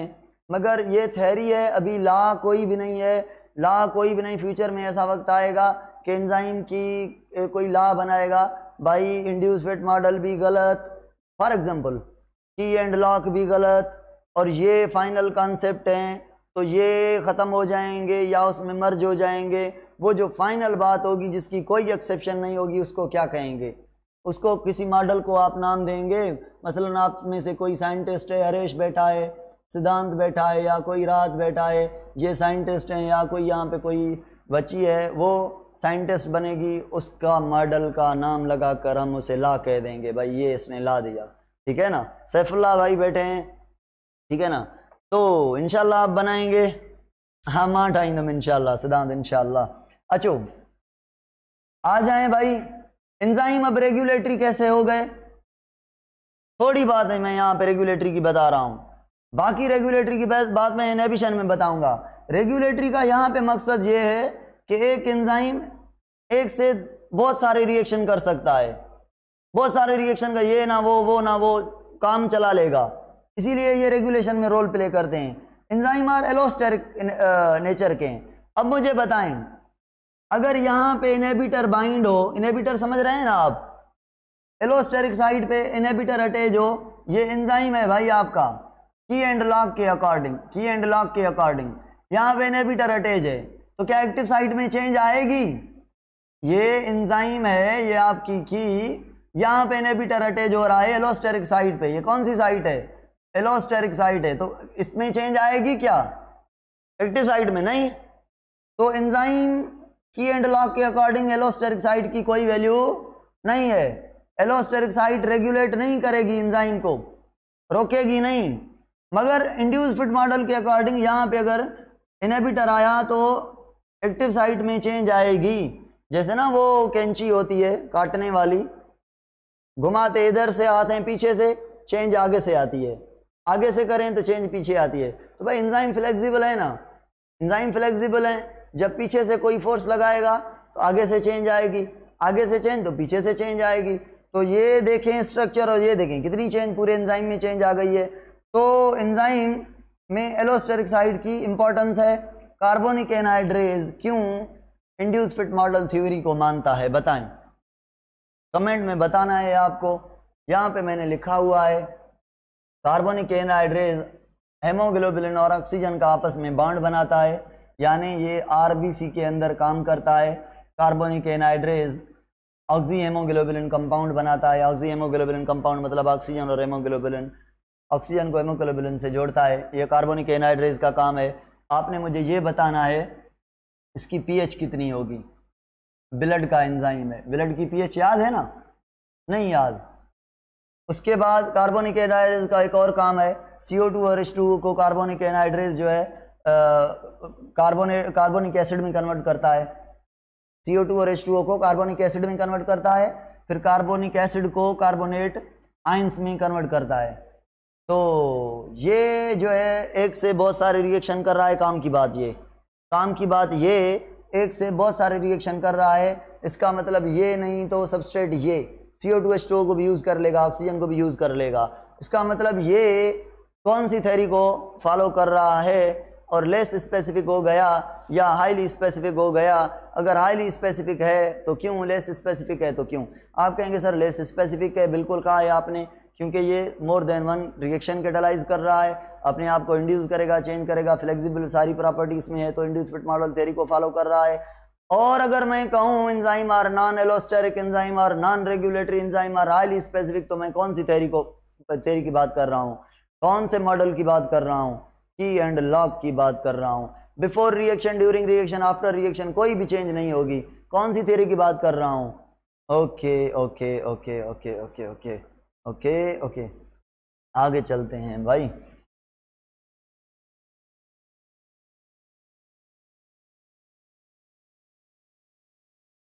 मगर ये थेरी है अभी ला कोई भी नहीं है ला कोई भी नहीं फ्यूचर में ऐसा वक्त आएगा कि एंजाइम की कोई ला बनाएगा बाई इंड्यूस वेट मॉडल भी गलत for example key and lock भी गलत और ये फाइनल कॉन्सेप्ट हैं तो ये ख़त्म हो जाएंगे या उसमें मर्ज हो जाएंगे वो जो फाइनल बात होगी जिसकी कोई एक्सेप्शन नहीं होगी उसको क्या कहेंगे उसको किसी मॉडल को आप नाम देंगे मसलन आप में से कोई साइंटिस्ट है हरेश बैठा है सिद्धांत बैठा है या कोई रात बैठा है ये साइंटिस्ट हैं या कोई यहाँ पे कोई बच्ची है वो साइंटिस्ट बनेगी उसका मॉडल का नाम लगा कर हम उसे ला कह देंगे भाई ये इसने ला दिया ठीक है ना सैफुल्ला भाई बैठे हैं ठीक है ना तो इनशाला आप बनाएंगे हम आठ आईंदम इनशाला सिद्धांत इनशाला अचो अच्छा, आ जाए भाई इंजाइम अब रेगुलेटरी कैसे हो गए थोड़ी बात है मैं यहाँ पे रेगुलेटरी की बता रहा हूँ बाकी रेगुलेटरी की बात मैं इनहिबिशन में बताऊंगा रेगुलेटरी का यहाँ पे मकसद ये है कि एक एंजाइम एक से बहुत सारे रिएक्शन कर सकता है बहुत सारे रिएक्शन का ये ना वो वो ना वो काम चला लेगा इसीलिए ये रेगुलेशन में रोल प्ले करते हैं इंजाइम आर एलोस्टेरिक नेचर के अब मुझे बताएं अगर यहाँ पे इनहेबिटर बाइंड हो इनहेबिटर समझ रहे हैं ना आप एलोस्टेरिक साइड पे इनहेबिटर अटैच हो ये एंजाइम है भाई आपका की एंड लॉक के अकॉर्डिंग की एंड लॉक के अकॉर्डिंग यहाँ पे इनहेबिटर अटैच है तो क्या एक्टिव साइट में चेंज आएगी ये एंजाइम है ये आपकी की यहाँ पे इनहेबिटर अटैच हो रहा है एलोस्टेरिक साइड पे ये कौन सी साइट है एलोस्टेरिक साइट है तो इसमें चेंज आएगी क्या एक्टिव साइट में नहीं तो एंजाइम की एंड लॉक के अकॉर्डिंग एलोस्टेरिक साइट की कोई वैल्यू नहीं है एलोस्टेरिक साइट रेगुलेट नहीं करेगी एंजाइम को रोकेगी नहीं मगर इंड्यूस फिट मॉडल के अकॉर्डिंग यहाँ पे अगर इनहेबिटर आया तो एक्टिव साइट में चेंज आएगी जैसे ना वो कैंची होती है काटने वाली घुमाते इधर से आते हैं पीछे से चेंज आगे से आती है आगे से करें तो चेंज पीछे आती है तो भाई इंजाइम फ्लेक्सिबल है ना इंजाइम फ्लेक्सिबल है जब पीछे से कोई फोर्स लगाएगा तो आगे से चेंज आएगी आगे से चेंज तो पीछे से चेंज आएगी तो ये देखें स्ट्रक्चर और ये देखें कितनी चेंज पूरे एंजाइम में चेंज आ गई है तो एंजाइम में एलोस्टेरिकसाइड की इंपॉर्टेंस है कार्बोनिक एनहाइड्रेज क्यों इंड्यूस फिट मॉडल थ्योरी को मानता है बताएं कमेंट में बताना है आपको यहाँ पे मैंने लिखा हुआ है कार्बोनिक एनहाइड्रेज हेमोग्लोबिलिन और ऑक्सीजन का आपस में बॉन्ड बनाता है यानी ये आर के अंदर काम करता है carbonic anhydrase oxy haemoglobin compound बनाता है ऑक्सी हेमोग्लोबिलिन कंपाउंड मतलब ऑक्सीजन और हेमोग्लोबिलिन ऑक्सीजन को हेमोग्लोबिलिन से जोड़ता है ये कार्बोनिक एनहाइड्रेज का काम है आपने मुझे ये बताना है इसकी पीएच कितनी होगी ब्लड का एंजाइम है ब्लड की पीएच याद है ना नहीं याद उसके बाद कार्बोनिक एनाइड्रेज का एक और काम है सी ओ टू और एच टू को कार्बोनिक एनाइड्रेज जो है कार्बोने कार्बोनिक एसिड में कन्वर्ट करता है सी ओ टू और एच टू को कार्बोनिक एसिड में कन्वर्ट करता है फिर कार्बोनिक एसिड को कार्बोनेट आइंस में कन्वर्ट करता है तो ये जो है एक से बहुत सारे रिएक्शन कर रहा है काम की बात ये काम की बात ये एक से बहुत सारे रिएक्शन कर रहा है इसका मतलब ये नहीं तो सबस्ट्रेट ये C O two H two को भी यूज़ कर लेगा ऑक्सीजन को भी यूज़ कर लेगा इसका मतलब ये कौन सी थेरी को फॉलो कर रहा है और लेस स्पेसिफिक हो गया या हाईली स्पेसिफिक हो गया अगर हाईली स्पेसिफिक है तो क्यों लेस स्पेसिफिक है तो क्यों आप कहेंगे सर लेस स्पेसिफिक है बिल्कुल कहा है आपने क्योंकि ये more than one reaction catalyse कर रहा है अपने आप को इंड्यूस करेगा चेंज करेगा फ्लेक्सिबल सारी प्रॉपर्टी इसमें है तो इंड्यूस फिट मॉडल थेरी को फॉलो कर रहा है और अगर मैं कहूँ enzyme are non allosteric enzyme are non regulatory enzyme are highly specific तो मैं कौन सी थेरी को थेरी की बात कर रहा हूँ कौन से मॉडल की बात कर रहा हूँ की एंड लॉक की बात कर रहा हूँ before reaction during reaction after reaction कोई भी चेंज नहीं होगी कौन सी थेरी की बात कर रहा हूँ okay okay okay okay okay okay okay okay आगे चलते हैं भाई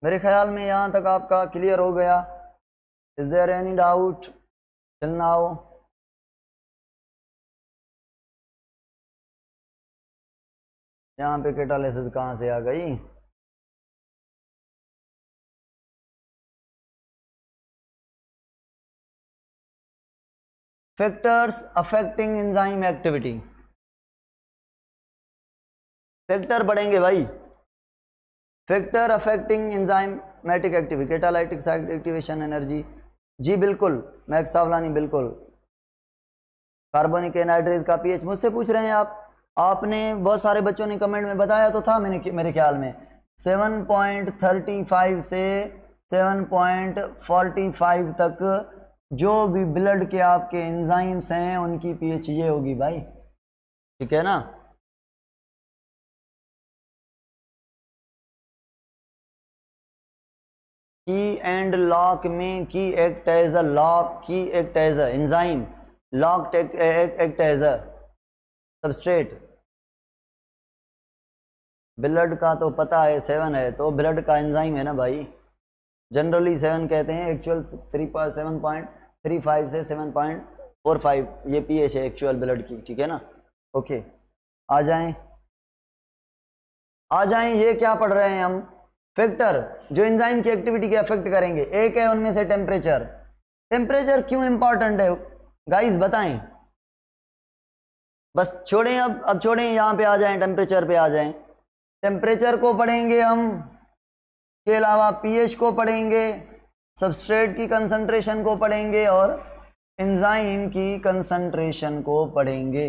मेरे ख्याल में यहाँ तक आपका क्लियर हो गया is there any doubt till now यहाँ पे कैटालिसिस कहाँ से आ गई factors affecting enzyme activity factor बढ़ेंगे भाई factor affecting enzymatic activity catalytic site activation energy जी बिल्कुल मैक्सावलानी सावलानी बिल्कुल कार्बोनिक एनाइड्रेज का पीएच मुझसे पूछ रहे हैं आप आपने बहुत सारे बच्चों ने कमेंट में बताया तो था मैंने मेरे ख्याल में 7.35 से 7.45 तक जो भी ब्लड के आपके एंजाइम्स हैं उनकी पीएच ये होगी भाई ठीक है ना की एंड लॉक में key act as a lock key act as enzyme lock act as a substrate blood का तो पता है सेवन है तो ब्लड का एंजाइम है ना भाई जनरली सेवन कहते हैं actual three seven point three five से सेवन पॉइंट फोर फाइव ये पी एच है एक्चुअल ब्लड की ठीक है ना ओके आ जाएं आ जाएं ये क्या पढ़ रहे हैं हम फैक्टर जो एंजाइम की एक्टिविटी को अफेक्ट करेंगे एक है उनमें से टेम्परेचर टेम्परेचर क्यों इंपॉर्टेंट है गाइस बताएं बस छोड़ें अब अब छोड़ें यहाँ पे आ जाएं टेम्परेचर पे आ जाएं टेम्परेचर को पढ़ेंगे हम के अलावा पीएच को पढ़ेंगे सबस्ट्रेट की कंसंट्रेशन को पढ़ेंगे और एंजाइम की कंसंट्रेशन को पढ़ेंगे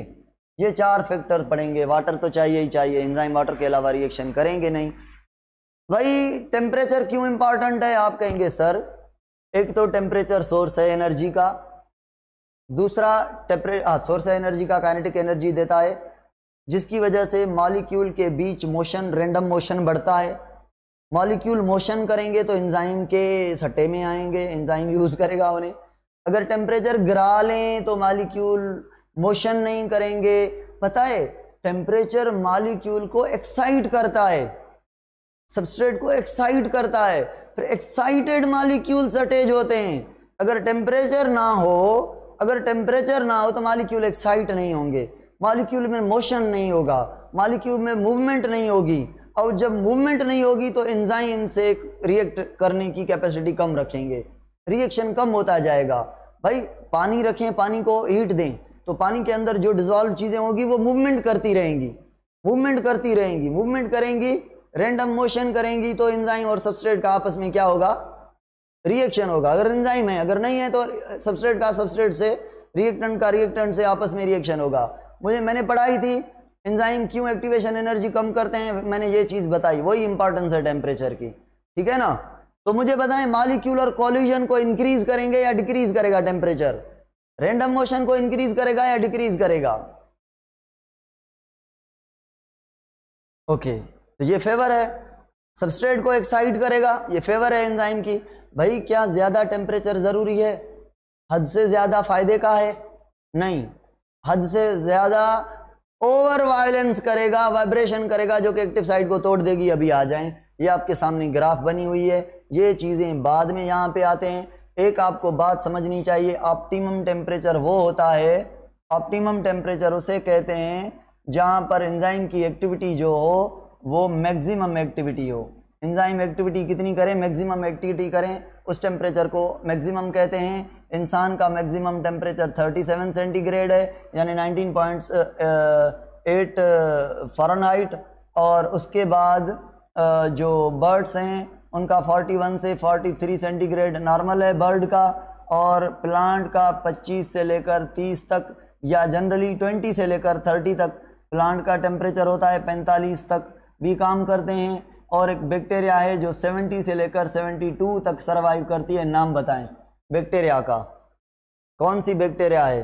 ये चार फैक्टर पढ़ेंगे वाटर तो चाहिए ही चाहिए एंजाइम वाटर के अलावा रिएक्शन करेंगे नहीं भाई टेम्परेचर क्यों इंपॉर्टेंट है आप कहेंगे सर एक तो टेम्परेचर सोर्स है एनर्जी का दूसरा टेम्परे सोर्स हाँ, है एनर्जी का काइनेटिक एनर्जी देता है जिसकी वजह से मॉलिक्यूल के बीच मोशन रेंडम मोशन बढ़ता है मॉलिक्यूल मोशन करेंगे तो एंजाइम के सट्टे में आएंगे एंजाइम यूज़ करेगा उन्हें अगर टेम्परेचर गिरा लें तो मॉलिक्यूल मोशन नहीं करेंगे पता है टेम्परेचर मॉलिक्यूल को एक्साइट करता है सबस्ट्रेट को एक्साइट करता है फिर एक्साइटेड मालिक्यूल्स अटैच होते हैं अगर टेम्परेचर ना हो अगर टेम्परेचर ना हो तो मालिक्यूल एक्साइट नहीं होंगे मालिक्यूल में मोशन नहीं होगा मालिक्यूल में मूवमेंट नहीं होगी और जब मूवमेंट नहीं होगी तो एंजाइम से रिएक्ट करने की कैपेसिटी कम रखेंगे रिएक्शन कम होता जाएगा भाई पानी रखें पानी को हीट दें तो पानी के अंदर जो डिजॉल्व चीज़ें होगी वो मूवमेंट करती रहेंगी मूवमेंट करती रहेंगी मूवमेंट करेंगी रेंडम मोशन करेंगी तो इंजाइम और सबस्ट्रेट का आपस में क्या होगा रिएक्शन होगा अगर इंजाइम है अगर नहीं है तो सबस्ट्रेट का सबस्ट्रेट से रिएक्टेंट का रिएक्टेंट से आपस में रिएक्शन होगा मुझे मैंने पढ़ाई थी इंजाइम क्यों एक्टिवेशन एनर्जी कम करते हैं मैंने ये चीज़ बताई वही इंपॉर्टेंस है टेम्परेचर की ठीक है ना तो मुझे बताएं मालिक्यूलर कॉल्यूजन को इंक्रीज करेंगे या डिक्रीज करेगा टेम्परेचर रेंडम मोशन को इंक्रीज करेगा या डिक्रीज करेगा ओके okay. तो ये फेवर है सबस्ट्रेट को एक्साइट करेगा ये फेवर है एंजाइम की भाई क्या ज़्यादा टेम्परेचर ज़रूरी है हद से ज़्यादा फ़ायदे का है नहीं हद से ज़्यादा ओवर वायलेंस करेगा वाइब्रेशन करेगा जो कि एक्टिव साइड को तोड़ देगी अभी आ जाएं ये आपके सामने ग्राफ बनी हुई है ये चीज़ें बाद में यहाँ पे आते हैं एक आपको बात समझनी चाहिए ऑप्टिमम टेम्परेचर वो होता है ऑप्टिमम टेम्परेचर उसे कहते हैं जहाँ पर एंजाइम की एक्टिविटी जो हो वो मैक्सिमम एक्टिविटी हो इंजाइम एक्टिविटी कितनी करें मैक्सिमम एक्टिविटी करें उस टेम्परेचर को मैक्सिमम कहते हैं इंसान का मैक्सिमम टेम्परेचर 37 सेंटीग्रेड है यानी 19.8 पॉइंट फ़ारेनहाइट और उसके बाद जो बर्ड्स हैं उनका 41 से 43 सेंटीग्रेड नॉर्मल है बर्ड का और प्लांट का 25 से लेकर 30 तक या जनरली 20 से लेकर 30 तक प्लांट का टेम्परेचर होता है 45 तक भी काम करते हैं और एक बैक्टीरिया है जो 70 से लेकर 72 तक सर्वाइव करती है नाम बताएं बैक्टीरिया का कौन सी बैक्टीरिया है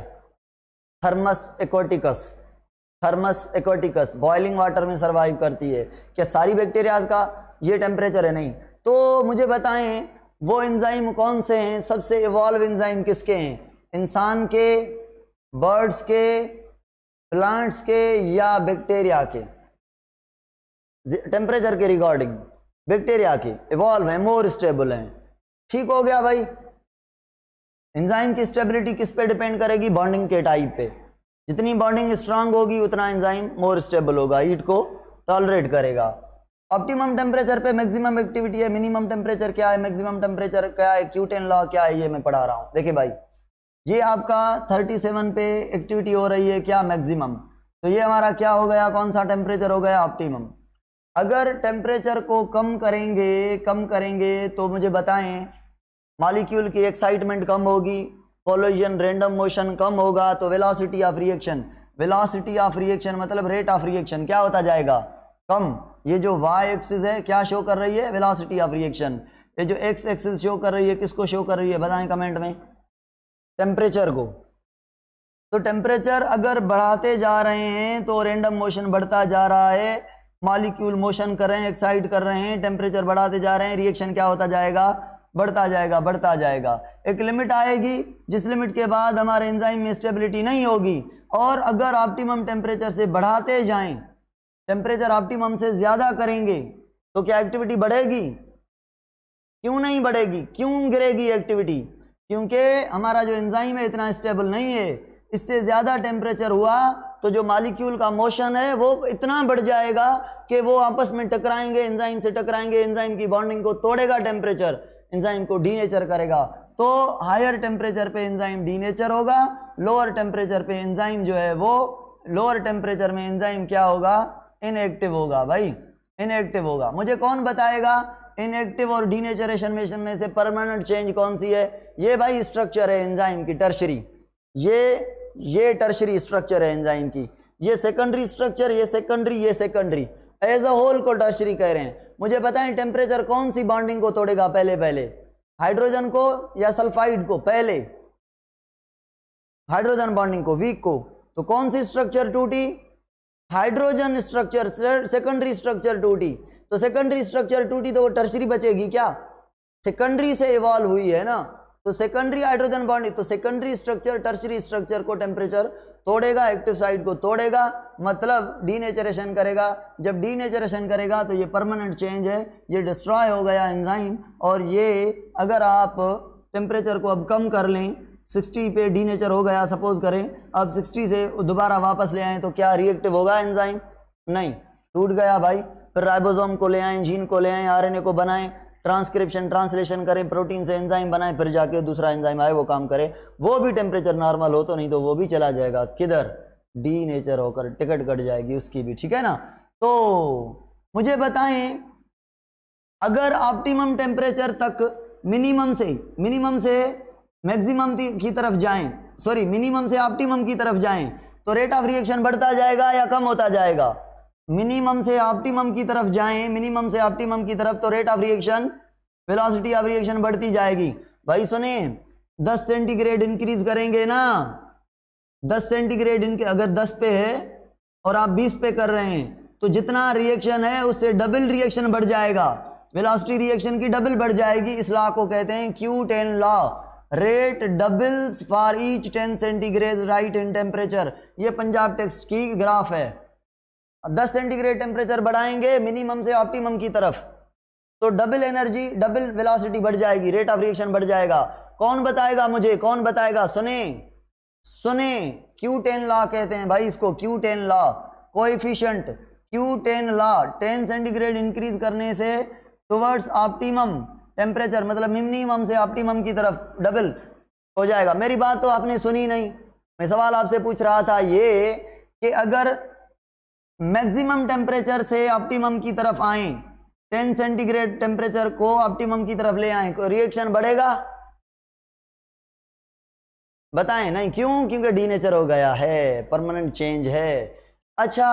Thermus aquaticus Thermus aquaticus boiling water में सर्वाइव करती है क्या सारी बैक्टीरियाज का ये टेम्परेचर है नहीं तो मुझे बताएं वो एंजाइम कौन से हैं सबसे इवॉल्व एंजाइम किसके हैं इंसान के बर्ड्स के प्लांट्स के या बैक्टीरिया के टेम्परेचर के रिगार्डिंग बैक्टीरिया की इवॉल्व है मोर स्टेबल है ठीक हो गया भाई एंजाइम की स्टेबिलिटी किस पे डिपेंड करेगी बॉन्डिंग के टाइप पे जितनी बॉन्डिंग स्ट्रांग होगी उतना एंजाइम मोर स्टेबल होगा हीट को टॉलरेट करेगा ऑप्टिमम टेम्परेचर पे मैक्सिमम एक्टिविटी है मिनिमम टेम्परेचर क्या है मैक्सिमम टेम्परेचर क्या है क्यूटेन लॉ क्या है ये मैं पढ़ा रहा हूँ देखिए भाई ये आपका 37 पे एक्टिविटी हो रही है क्या मैक्सिमम तो ये हमारा क्या हो गया कौन सा टेम्परेचर हो गया ऑप्टिमम अगर टेम्परेचर को कम करेंगे कम करेंगे तो मुझे बताएं मालिक्यूल की एक्साइटमेंट कम होगी कोलोजन रेंडम मोशन कम होगा तो velocity of reaction velocity of reaction मतलब रेट ऑफ रिएक्शन क्या होता जाएगा कम ये जो वाई एक्सिस है क्या शो कर रही है वेलासिटी ऑफ रिएक्शन ये जो एक्स एक्सिस शो कर रही है किसको शो कर रही है बताएं कमेंट में टेम्परेचर को तो टेम्परेचर अगर बढ़ाते जा रहे हैं तो रेंडम मोशन बढ़ता जा रहा है मालिक्यूल मोशन कर रहे हैं एक्साइट कर रहे हैं टेम्परेचर बढ़ाते जा रहे हैं रिएक्शन क्या होता जाएगा बढ़ता जाएगा बढ़ता जाएगा एक लिमिट आएगी जिस लिमिट के बाद हमारे एंजाइम में स्टेबिलिटी नहीं होगी और अगर ऑप्टिमम टेम्परेचर से बढ़ाते जाएं टेम्परेचर ऑप्टिमम से ज़्यादा करेंगे तो क्या एक्टिविटी बढ़ेगी क्यों नहीं बढ़ेगी क्यों गिरेगी एक्टिविटी क्योंकि हमारा जो एंजाइम है इतना स्टेबल नहीं है इससे ज़्यादा टेम्परेचर हुआ तो जो मालिक्यूल का मोशन है वो इतना बढ़ जाएगा कि वो आपस में टकराएंगे एंजाइम से टकराएंगे एंजाइम की बॉन्डिंग को तोड़ेगा टेम्परेचर एंजाइम को डीनेचर करेगा तो हायर टेम्परेचर पे एंजाइम डीनेचर होगा लोअर टेम्परेचर पे एंजाइम जो है वो लोअर टेम्परेचर में एंजाइम क्या होगा इनएक्टिव होगा भाई इनएक्टिव होगा मुझे कौन बताएगा इनएक्टिव और डीनेचरेशन में से परमानेंट चेंज कौन सी है ये भाई स्ट्रक्चर है एंजाइम की टर्शरी ये ये टर्शरी स्ट्रक्चर है एंजाइम की ये सेकेंडरी स्ट्रक्चर ये सेकेंडरी ये सेकेंडरी एज अ होल को टर्शरी कह रहे हैं मुझे बताएं टेम्परेचर कौन सी बॉन्डिंग को तोड़ेगा पहले पहले हाइड्रोजन को या सल्फाइड को पहले हाइड्रोजन बॉन्डिंग को वीक को तो कौन सी स्ट्रक्चर टूटी हाइड्रोजन स्ट्रक्चर सेकेंडरी स्ट्रक्चर टूटी तो सेकेंडरी स्ट्रक्चर टूटी तो वो टर्शरी बचेगी क्या सेकेंडरी से इवॉल्व हुई है ना तो सेकेंडरी हाइड्रोजन बॉन्ड तो सेकेंडरी स्ट्रक्चर टर्सरी स्ट्रक्चर को टेम्परेचर तोड़ेगा एक्टिव साइड को तोड़ेगा मतलब डीनेचरेशन करेगा जब डीनेचरेशन करेगा तो ये परमानेंट चेंज है ये डिस्ट्रॉय हो गया एंजाइम और ये अगर आप टेम्परेचर को अब कम कर लें 60 पे डीनेचर हो गया सपोज करें अब 60 से दोबारा वापस ले आएँ तो क्या रिएक्टिव होगा एंजाइम नहीं टूट गया भाई फिर राइबोजोम को ले आएँ जीन को ले आएँ आर को बनाएं ट्रांसक्रिप्शन ट्रांसलेशन करें प्रोटीन से एंजाइम बनाएं फिर जाके दूसरा एंजाइम आए वो काम करे वो भी टेम्परेचर नॉर्मल हो तो नहीं तो वो भी चला जाएगा किधर डी नेचर होकर टिकट कट जाएगी उसकी भी ठीक है ना तो मुझे बताएं अगर ऑप्टिमम टेम्परेचर तक मिनिमम से मिनिमम से मैक्सिमम की तरफ जाएं सॉरी मिनिमम से ऑप्टिमम की तरफ जाएं तो रेट ऑफ रिएक्शन बढ़ता जाएगा या कम होता जाएगा मिनिमम से ऑप्टिमम की तरफ जाएं मिनिमम से ऑप्टिमम की तरफ तो rate of reaction velocity of reaction बढ़ती जाएगी भाई सुने 10 सेंटीग्रेड इंक्रीज करेंगे ना 10 सेंटीग्रेड इनके अगर 10 पे है और आप 20 पे कर रहे हैं तो जितना रिएक्शन है उससे डबल रिएक्शन बढ़ जाएगा वेलोसिटी रिएक्शन की डबल बढ़ जाएगी इस लॉ को कहते हैं Q ten law rate doubles for each ten centigrade rise in temperature ये पंजाब टेक्स्ट की ग्राफ है अब 10 सेंटीग्रेड टेम्परेचर बढ़ाएंगे मिनिमम से ऑप्टिमम की तरफ तो डबल एनर्जी डबल वेलोसिटी बढ़ जाएगी रेट ऑफ रिएक्शन बढ़ जाएगा कौन बताएगा मुझे कौन बताएगा सुने सुने क्यू टेन लॉ कहते हैं भाई इसको Q ten law coefficient Q ten law ten centigrade increase करने से टुवर्ड्स ऑप्टिमम टेम्परेचर मतलब मिनिमम से ऑप्टिमम की तरफ डबल हो जाएगा मेरी बात तो आपने सुनी नहीं मैं सवाल आपसे पूछ रहा था ये कि अगर मैक्सिमम टेम्परेचर से ऑप्टिमम की तरफ आए 10 सेंटीग्रेड टेम्परेचर को ऑप्टिमम की तरफ ले आए रिएक्शन बढ़ेगा बताएं नहीं क्यों क्योंकि डीनेचर हो गया है परमानेंट चेंज है अच्छा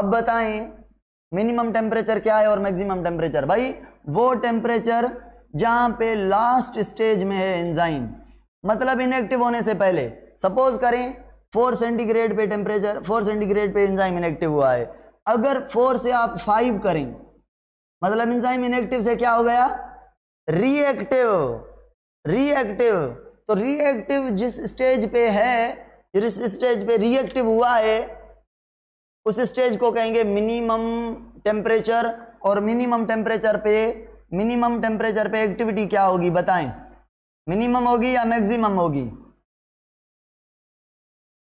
अब बताएं मिनिमम टेम्परेचर क्या है और मैक्सिमम टेम्परेचर भाई वो टेम्परेचर जहां पे लास्ट स्टेज में है एंजाइम मतलब इनएक्टिव होने से पहले सपोज करें फोर सेंटीग्रेड पे टेम्परेचर फोर सेंटीग्रेड पे इंजाइम इनेक्टिव हुआ है अगर फोर से आप फाइव करें मतलब इंजाइम इनेक्टिव से क्या हो गया रिएक्टिव रिएक्टिव तो रिएक्टिव जिस स्टेज पे है जिस स्टेज पे रिएक्टिव हुआ है उस स्टेज को कहेंगे मिनिमम टेम्परेचर और मिनिमम टेम्परेचर पे मिनिमम टेम्परेचर पे एक्टिविटी क्या होगी बताएं मिनिमम होगी या मैक्सिमम होगी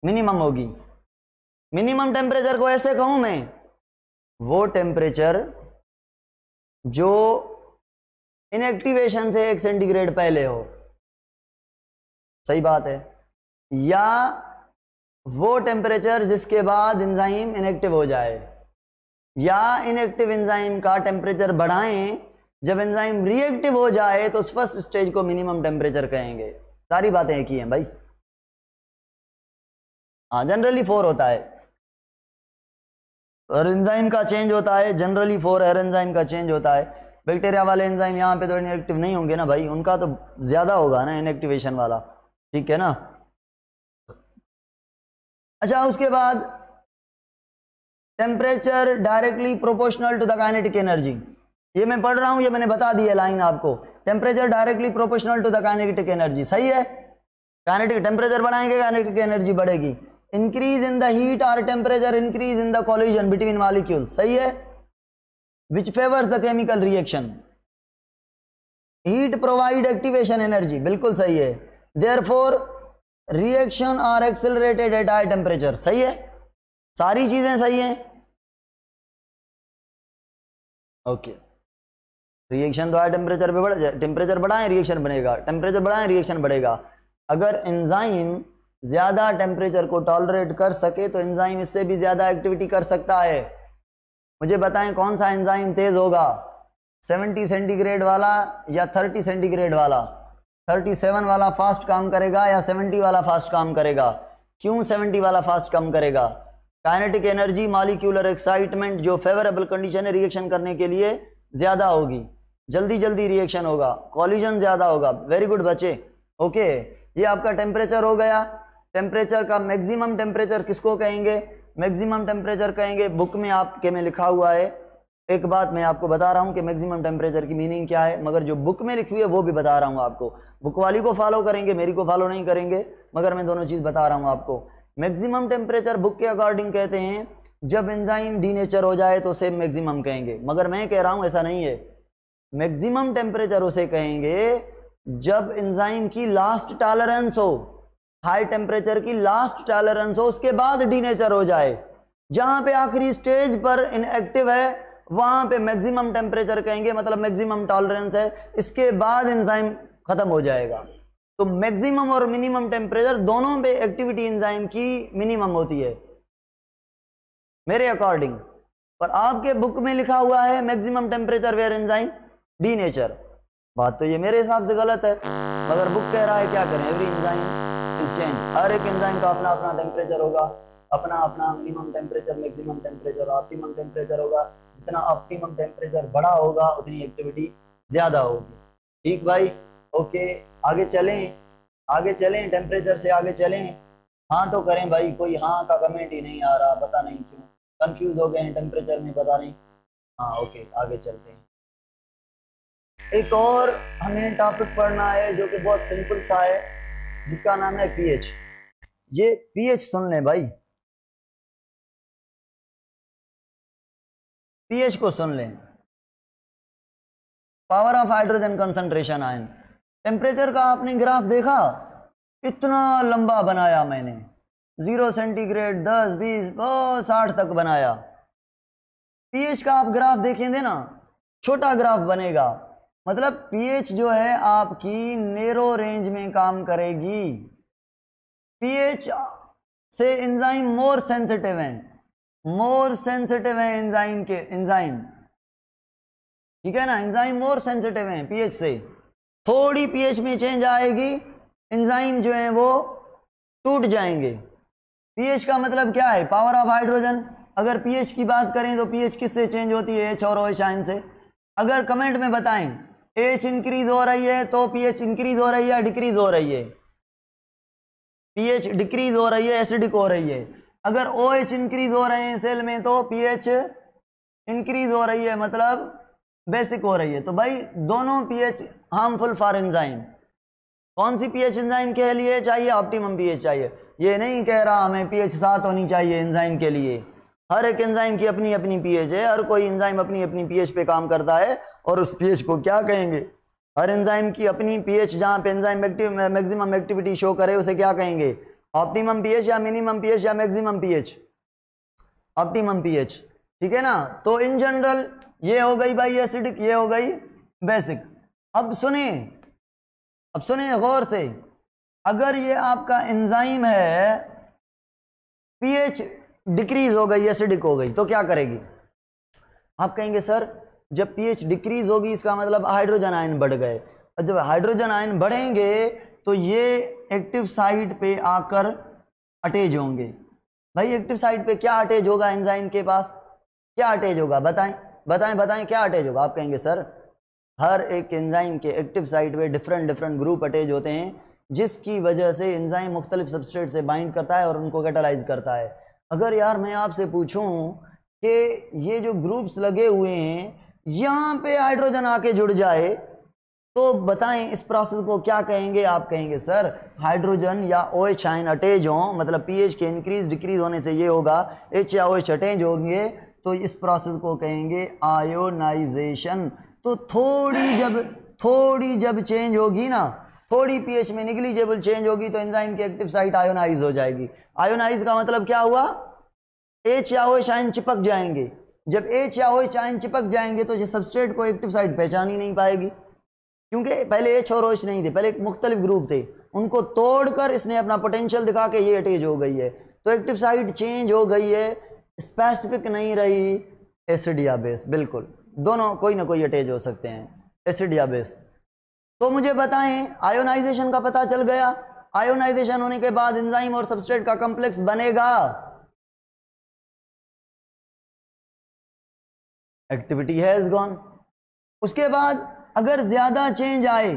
मिनिमम होगी मिनिमम टेम्परेचर को ऐसे कहूं मैं वो टेम्परेचर जो इनएक्टिवेशन से एक सेंटीग्रेड पहले हो सही बात है या वो टेम्परेचर जिसके बाद इंजाइम इनएक्टिव हो जाए या इनएक्टिव इंजाइम का टेम्परेचर बढ़ाएं जब एंजाइम रिएक्टिव हो जाए तो उस फर्स्ट स्टेज को मिनिमम टेम्परेचर कहेंगे सारी बातें एक ही हैं भाई हाँ जनरली फोर होता है और एंजाइम का चेंज होता है जनरली फोर एयर एंजाइम का चेंज होता है बैक्टीरिया वाले एंजाइम यहाँ पे तो इनएक्टिव नहीं होंगे ना भाई उनका तो ज़्यादा होगा ना इनएक्टिवेशन वाला ठीक है ना अच्छा उसके बाद temperature directly proportional to the kinetic energy ये मैं पढ़ रहा हूँ ये मैंने बता दी है लाइन आपको temperature directly proportional to the kinetic energy सही है काइनेटिक टेम्परेचर बढ़ाएंगे काइनेटिक एनर्जी बढ़ेगी इंक्रीज इन द हीट और temperature increase in the collision between molecule सही है which favours the chemical reaction heat provide activation energy बिल्कुल सही है therefore reaction are accelerated at high temperature सही है सारी चीजें सही है ओके रिएक्शन तो हाई टेम्परेचर पर बढ़ टेम्परेचर बढ़ाएं रिएक्शन बनेगा टेम्परेचर बढ़ाएं रिएक्शन बढ़ेगा अगर एंजाइम ज़्यादा टेम्परेचर को टॉलरेट कर सके तो एंजाइम इससे भी ज़्यादा एक्टिविटी कर सकता है मुझे बताएं कौन सा एंजाइम तेज़ होगा 70 सेंटीग्रेड वाला या 30 सेंटीग्रेड वाला 37 वाला फास्ट काम करेगा या 70 वाला फास्ट काम करेगा क्यों 70 वाला फास्ट काम करेगा काइनेटिक एनर्जी मालिक्यूलर एक्साइटमेंट जो फेवरेबल कंडीशन है रिएक्शन करने के लिए ज़्यादा होगी जल्दी जल्दी रिएक्शन होगा कॉलिजन ज़्यादा होगा वेरी गुड बच्चे ओके ये आपका टेम्परेचर हो गया टेम्परेचर का मैक्सिमम टेम्परेचर किसको कहेंगे मैक्सिमम टेम्परेचर कहेंगे बुक में आपके में लिखा हुआ है एक बात मैं आपको बता रहा हूँ कि मैक्सिमम टेम्परेचर की मीनिंग क्या है मगर जो बुक में लिखी हुई है वो भी बता रहा हूँ आपको बुक वाली को फॉलो करेंगे मेरी को फॉलो नहीं करेंगे मगर मैं दोनों चीज़ बता रहा हूँ आपको मैक्सिमम टेम्परेचर बुक के अकॉर्डिंग कहते हैं जब एंजाइम डीनेचर हो जाए तो उसे मैक्सिमम कहेंगे मगर मैं कह रहा हूँ ऐसा नहीं है मैक्सिमम टेम्परेचर उसे कहेंगे जब एंजाइम की लास्ट टॉलरेंस हो हाई टेम्परेचर की लास्ट टॉलरेंस हो उसके बाद डीनेचर हो जाए जहां पे आखिरी स्टेज पर इनएक्टिव है वहां पे मैक्सिमम टेम्परेचर कहेंगे मतलब मैक्सिमम टॉलरेंस है इसके बाद एंजाइम खत्म हो जाएगा तो मैक्सिमम और मिनिमम टेम्परेचर दोनों पे एक्टिविटी एंजाइम की मिनिमम होती है मेरे अकॉर्डिंग पर आपके बुक में लिखा हुआ है maximum temperature where enzyme denature बात तो ये मेरे हिसाब से गलत है मगर बुक कह रहा है क्या करें एवरी इंजाइम एक्सचेंज हर एक एंजाइम का अपना अपना टेम्परेचर होगा अपना अपना minimum temperature maximum temperature optimum temperature होगा जितना ऑप्टिमम टेम्परेचर बड़ा होगा उतनी एक्टिविटी ज़्यादा होगी ठीक भाई ओके आगे चलें आगे चलें टेम्परेचर से आगे चलें हाँ तो करें भाई कोई हाँ का कमेंट ही नहीं आ रहा पता नहीं क्यों कंफ्यूज हो गए हैं टेम्परेचर में पता नहीं हाँ ओके आगे चलते हैं एक और हमें टॉपिक पढ़ना है जो कि बहुत सिंपल सा है जिसका नाम है पीएच ये पीएच सुन लें भाई पीएच को सुन लें power of hydrogen concentration ion temperature का आपने ग्राफ देखा इतना लंबा बनाया मैंने जीरो सेंटीग्रेड दस बीस बहुत साठ तक बनाया पीएच का आप ग्राफ देखेंगे ना छोटा ग्राफ बनेगा मतलब पीएच जो है आपकी नेरो रेंज में काम करेगी पीएच से एंजाइम मोर सेंसिटिव है मोर सेंसिटिव है एंजाइम के एंजाइम ठीक है ना एंजाइम मोर सेंसिटिव है पीएच से थोड़ी पीएच में चेंज आएगी एंजाइम जो है वो टूट जाएंगे पीएच का मतलब क्या है पावर ऑफ हाइड्रोजन अगर पीएच की बात करें तो पीएच किससे चेंज होती है एच और ओ शाइन से अगर कमेंट में बताएं एच इंक्रीज हो रही है तो पीएच इंक्रीज हो रही है डिक्रीज हो रही है पीएच डिक्रीज हो रही है एसिडिक हो रही है अगर ओ एच इंक्रीज हो रहे हैं सेल में तो पीएच इंक्रीज हो रही है मतलब बेसिक हो रही है तो भाई दोनों पीएच हार्मफुल फॉर एंजाइम कौन सी पीएच एंजाइम के लिए चाहिए ऑप्टिमम पीएच चाहिए ये नहीं कह रहा हमें पीएच सात होनी चाहिए एंजाइम के लिए हर एक एंजाइम की अपनी अपनी पीएच है हर कोई एंजाइम अपनी अपनी पीएच पे काम करता है और उस पीएच को क्या कहेंगे हर एंजाइम की अपनी पीएच जहाँ पे enzyme active maximum activity show करे उसे क्या कहेंगे ऑप्टिमम पीएच या मिनिमम पीएच या मैक्सिमम पीएच ऑप्टिमम पीएच ठीक है ना तो इन जनरल ये हो गई भाई एसिडिक ये हो गई बेसिक अब सुने अब सुने गौर से अगर ये आपका एंजाइम है पीएच डिक्रीज हो गई एसिडिक हो गई तो क्या करेगी आप कहेंगे सर जब पीएच डिक्रीज होगी इसका मतलब हाइड्रोजन आयन बढ़ गए और जब हाइड्रोजन आयन बढ़ेंगे तो ये एक्टिव साइट पे आकर अटैच होंगे भाई एक्टिव साइट पे क्या अटैच होगा एंजाइम के पास क्या अटैच होगा बताएं बताएं बताएं क्या अटैच होगा आप कहेंगे सर हर एक एंजाइम के एक्टिव साइट पे डिफरेंट डिफरेंट ग्रुप अटैच होते हैं जिसकी वजह से एंजाइम मुख्तलिफ सबस्ट्रेट से बाइंड करता है और उनको कैटलाइज करता है अगर यार मैं आपसे पूछूं कि ये जो ग्रुप्स लगे हुए हैं यहाँ पे हाइड्रोजन आके जुड़ जाए तो बताएं इस प्रोसेस को क्या कहेंगे आप कहेंगे सर हाइड्रोजन या ओ एच आइन अटैच हों मतलब पीएच के इंक्रीज डिक्रीज होने से ये होगा एच या ओ एच अटैच होंगे तो इस प्रोसेस को कहेंगे आयोनाइजेशन तो थोड़ी जब थोड़ी जब चेंज होगी ना थोड़ी पीएच में निगलीजेबल चेंज होगी तो एंजाइम की एक्टिव साइट आयोनाइज हो जाएगी आयोनाइज का मतलब क्या हुआ एच या ओएच चिपक जाएंगे जब एच या ओएच आयन चिपक जाएंगे तो ये सबस्ट्रेट को एक्टिव साइट पहचान ही नहीं पाएगी क्योंकि पहले एच और ओएच नहीं थे पहले एक मुख्तलिफ ग्रुप थे उनको तोड़कर इसने अपना पोटेंशियल दिखा के ये अटैच हो गई है तो एक्टिव साइट चेंज हो गई है स्पेसिफिक नहीं रही एसिड या बेस बिल्कुल दोनों कोई ना कोई अटैच हो सकते हैं एसिड या बेस्ट तो मुझे बताएं आयोनाइजेशन का पता चल गया आयोनाइजेशन होने के बाद एंजाइम और सबस्ट्रेट का कॉम्प्लेक्स बनेगा एक्टिविटी इज गॉन उसके बाद अगर ज्यादा चेंज आए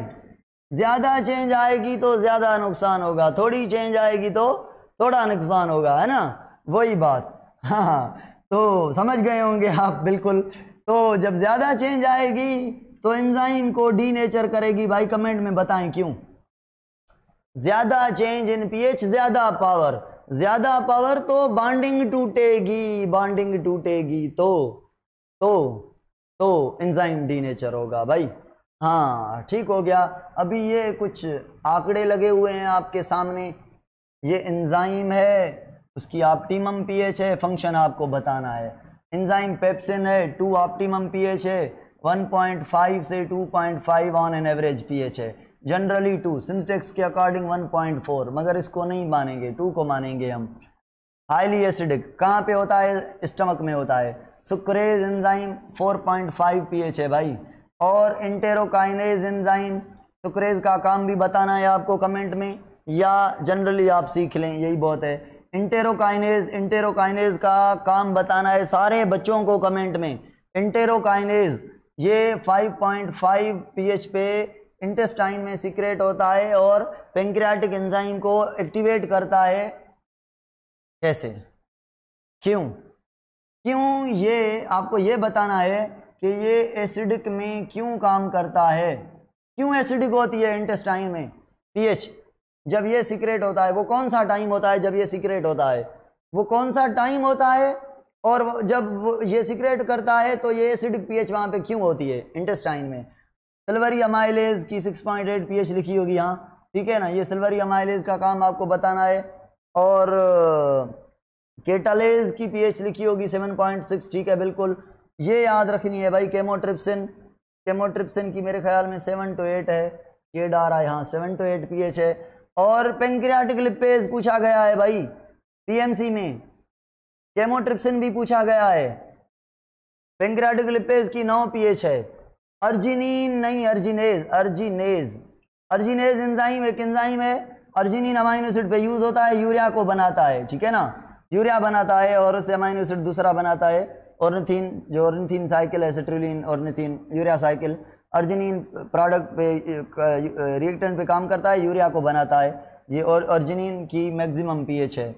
ज्यादा चेंज आएगी तो ज्यादा नुकसान होगा थोड़ी चेंज आएगी तो थोड़ा नुकसान होगा है ना वही बात हाँ, हाँ। तो समझ गए होंगे आप बिल्कुल तो जब ज्यादा चेंज आएगी तो एंजाइम को डी नेचर करेगी भाई कमेंट में बताएं क्यों ज्यादा चेंज इन पीएच ज्यादा पावर ज्यादा पावर तो बॉन्डिंग टूटेगी बॉन्डिंग टूटेगी तो तो तो एंजाइम नेचर होगा भाई हाँ ठीक हो गया अभी ये कुछ आंकड़े लगे हुए हैं आपके सामने ये एंजाइम है उसकी ऑप्टिमम पीएच है फंक्शन आपको बताना है एंजाइम पेप्सिन है टू ऑप्टिमम पीएच है 1.5 से 2.5 ऑन एन एवरेज पीएच है जनरली टू सिंथेक्स के अकॉर्डिंग 1.4 मगर इसको नहीं मानेंगे टू को मानेंगे हम हाईली एसिडिक कहाँ पे होता है स्टमक में होता है सुक्रेज इंजाइम 4.5 पीएच है भाई और इंटेरोकाइनेज इंजाइम सुक्रेज का काम भी बताना है आपको कमेंट में या जनरली आप सीख लें यही बहुत है इंटेरोकाइनेज इंटेरोकाइनेज का काम बताना है सारे बच्चों को कमेंट में इंटेरोकाइनेज ये 5.5 पीएच पे इंटेस्टाइन में सिक्रेट होता है और पेंक्रियाटिक एंजाइम को एक्टिवेट करता है कैसे क्यों क्यों ये आपको ये बताना है कि ये एसिडिक में क्यों काम करता है क्यों एसिडिक होती है इंटेस्टाइन में पीएच जब ये सीक्रेट होता है वो कौन सा टाइम होता है जब ये सीक्रेट होता है वो कौन सा टाइम होता है और जब ये सिक्रेट करता है तो ये एसिडिक पीएच वहाँ पे क्यों होती है इंटेस्टाइन में सल्वरी अमाइलेज की 6.8 पीएच लिखी होगी यहाँ ठीक है ना ये सल्वरी अमाइलेज का काम आपको बताना है और केटालेज की पीएच लिखी होगी 7.6 ठीक है बिल्कुल ये याद रखनी है भाई केमोट्रिप्सिन केमोट्रिप्सिन की मेरे ख्याल में सेवन टू एट है ये डार है हाँ सेवन टू एट पी है और पेंक्रियाटिक लिपेज पूछा गया है भाई सी में केमोट्रिप्सिन भी पूछा गया है पेंक्राटिक की नौ पीएच है अर्जिनिन नहीं अर्जिनेज अर्जिनेज अर्जिनेज इंजाइम एक इंजाइम है अर्जिनिन अमाइनो एसिड पे यूज होता है यूरिया को बनाता है ठीक है ना यूरिया बनाता है और उससे अमाइनो एसिड दूसरा बनाता है ऑर्निथीन जो ऑर्निथीन साइकिल है citrulline ornithine urea cycle arginine product पे रिएक्टेंट पे काम करता है यूरिया को बनाता है ये और अर्जिनिन की मैक्सिमम पीएच है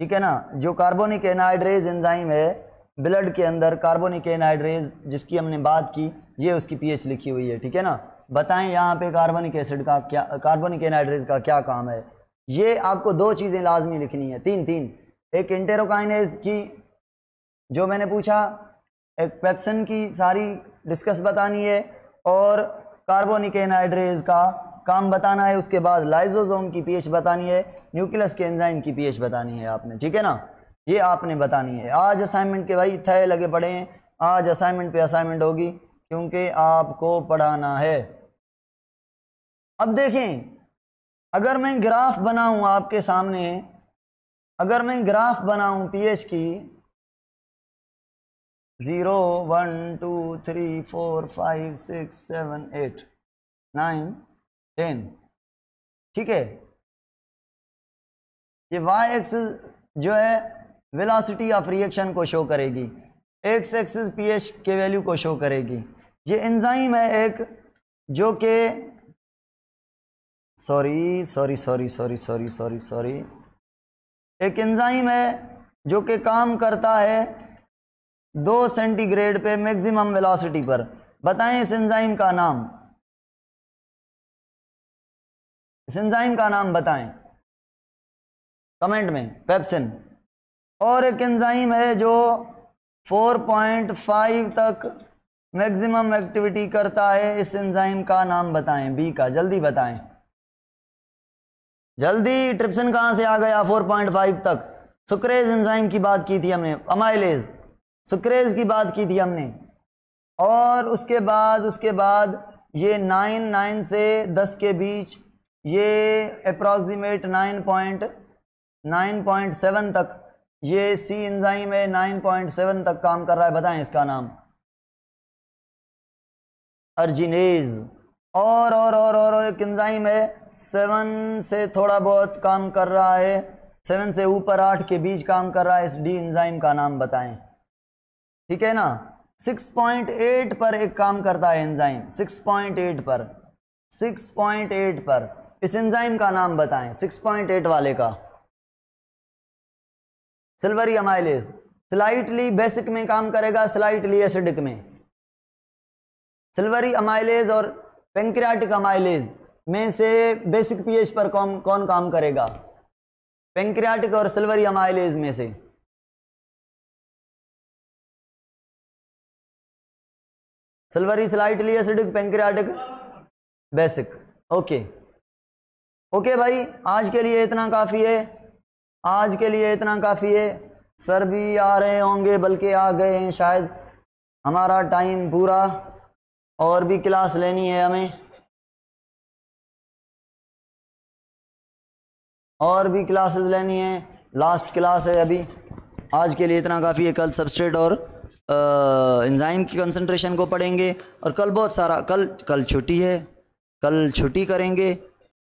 ठीक है ना जो कार्बोनिक एनाइड्रेज एंजाइम है ब्लड के अंदर कार्बोनिक एनाइड्रेज जिसकी हमने बात की ये उसकी पीएच लिखी हुई है ठीक है ना बताएं यहाँ पे कार्बोनिक एसिड का क्या कार्बोनिक एनाइड्रेज का क्या काम है ये आपको दो चीज़ें लाजमी लिखनी है तीन तीन एक इंटेरोकाइनेज की जो मैंने पूछा एक पेप्सन की सारी डिस्कस बतानी है और कार्बोनिक एनाइड्रेज का काम बताना है उसके बाद लाइजोजोम की पीएच बतानी है न्यूक्लियस के एंजाइम की पीएच बतानी है आपने ठीक है ना ये आपने बतानी है आज असाइनमेंट के भाई थे लगे पड़े हैं आज असाइनमेंट पे असाइनमेंट होगी क्योंकि आपको पढ़ाना है अब देखें अगर मैं ग्राफ बनाऊं आपके सामने अगर मैं ग्राफ बनाऊं पीएच की zero one two three four five six seven eight nine ten ठीक है ये वाई एक्सिस जो है वेलोसिटी ऑफ रिएक्शन को शो करेगी एक्स एक्सिस पीएच के वैल्यू को शो करेगी ये एंजाइम है एक जो कि sorry sorry sorry sorry sorry sorry sorry एक एंजाइम है जो कि काम करता है दो सेंटीग्रेड पे मैक्सिमम वेलोसिटी पर बताएं इस एंजाइम का नाम इस एंजाइम का नाम बताएं कमेंट में पेप्सिन और एक एंजाइम है जो 4.5 तक मैक्सिमम एक्टिविटी करता है इस एंजाइम का नाम बताएं बी का जल्दी बताएं जल्दी ट्रिप्सिन कहाँ से आ गया 4.5 तक सुक्रेज एंजाइम की बात की थी हमने अमाइलेज सुक्रेज की बात की थी हमने और उसके बाद उसके बाद ये नाइन नाइन से दस के बीच ये अप्रॉक्सीमेट 9.9.7 तक ये सी इंजाइम है 9.7 तक काम कर रहा है बताएं इसका नाम अर्जिनेज और और और और, और एक इंजाइम है सेवन से थोड़ा बहुत काम कर रहा है सेवन से ऊपर आठ के बीच काम कर रहा है इस डी इंजाइम का नाम बताएं ठीक है ना 6.8 पर एक काम करता है एंजाइम 6.8 पर 6.8 पर इस एंजाइम का नाम बताएं 6.8 वाले का सिल्वरी अमाइलेज स्लाइटली बेसिक में काम करेगा स्लाइटली एसिडिक में सिल्वरी अमाइलेज और पेंक्रियाटिक अमाइलेज में से बेसिक पीएच पर कौन कौन काम करेगा पेंक्रियाटिक और सिल्वरी अमाइलेज में से salivary slightly acidic pancreatic basic okay okay. Okay भाई आज के लिए इतना काफ़ी है आज के लिए इतना काफ़ी है सर भी आ रहे होंगे बल्कि आ गए हैं शायद हमारा टाइम पूरा और भी क्लास लेनी है हमें और भी क्लासेस लेनी है लास्ट क्लास है अभी आज के लिए इतना काफ़ी है कल सबस्ट्रेट और इंजाइम की कंसंट्रेशन को पढ़ेंगे और कल बहुत सारा कल कल छुट्टी है कल छुट्टी करेंगे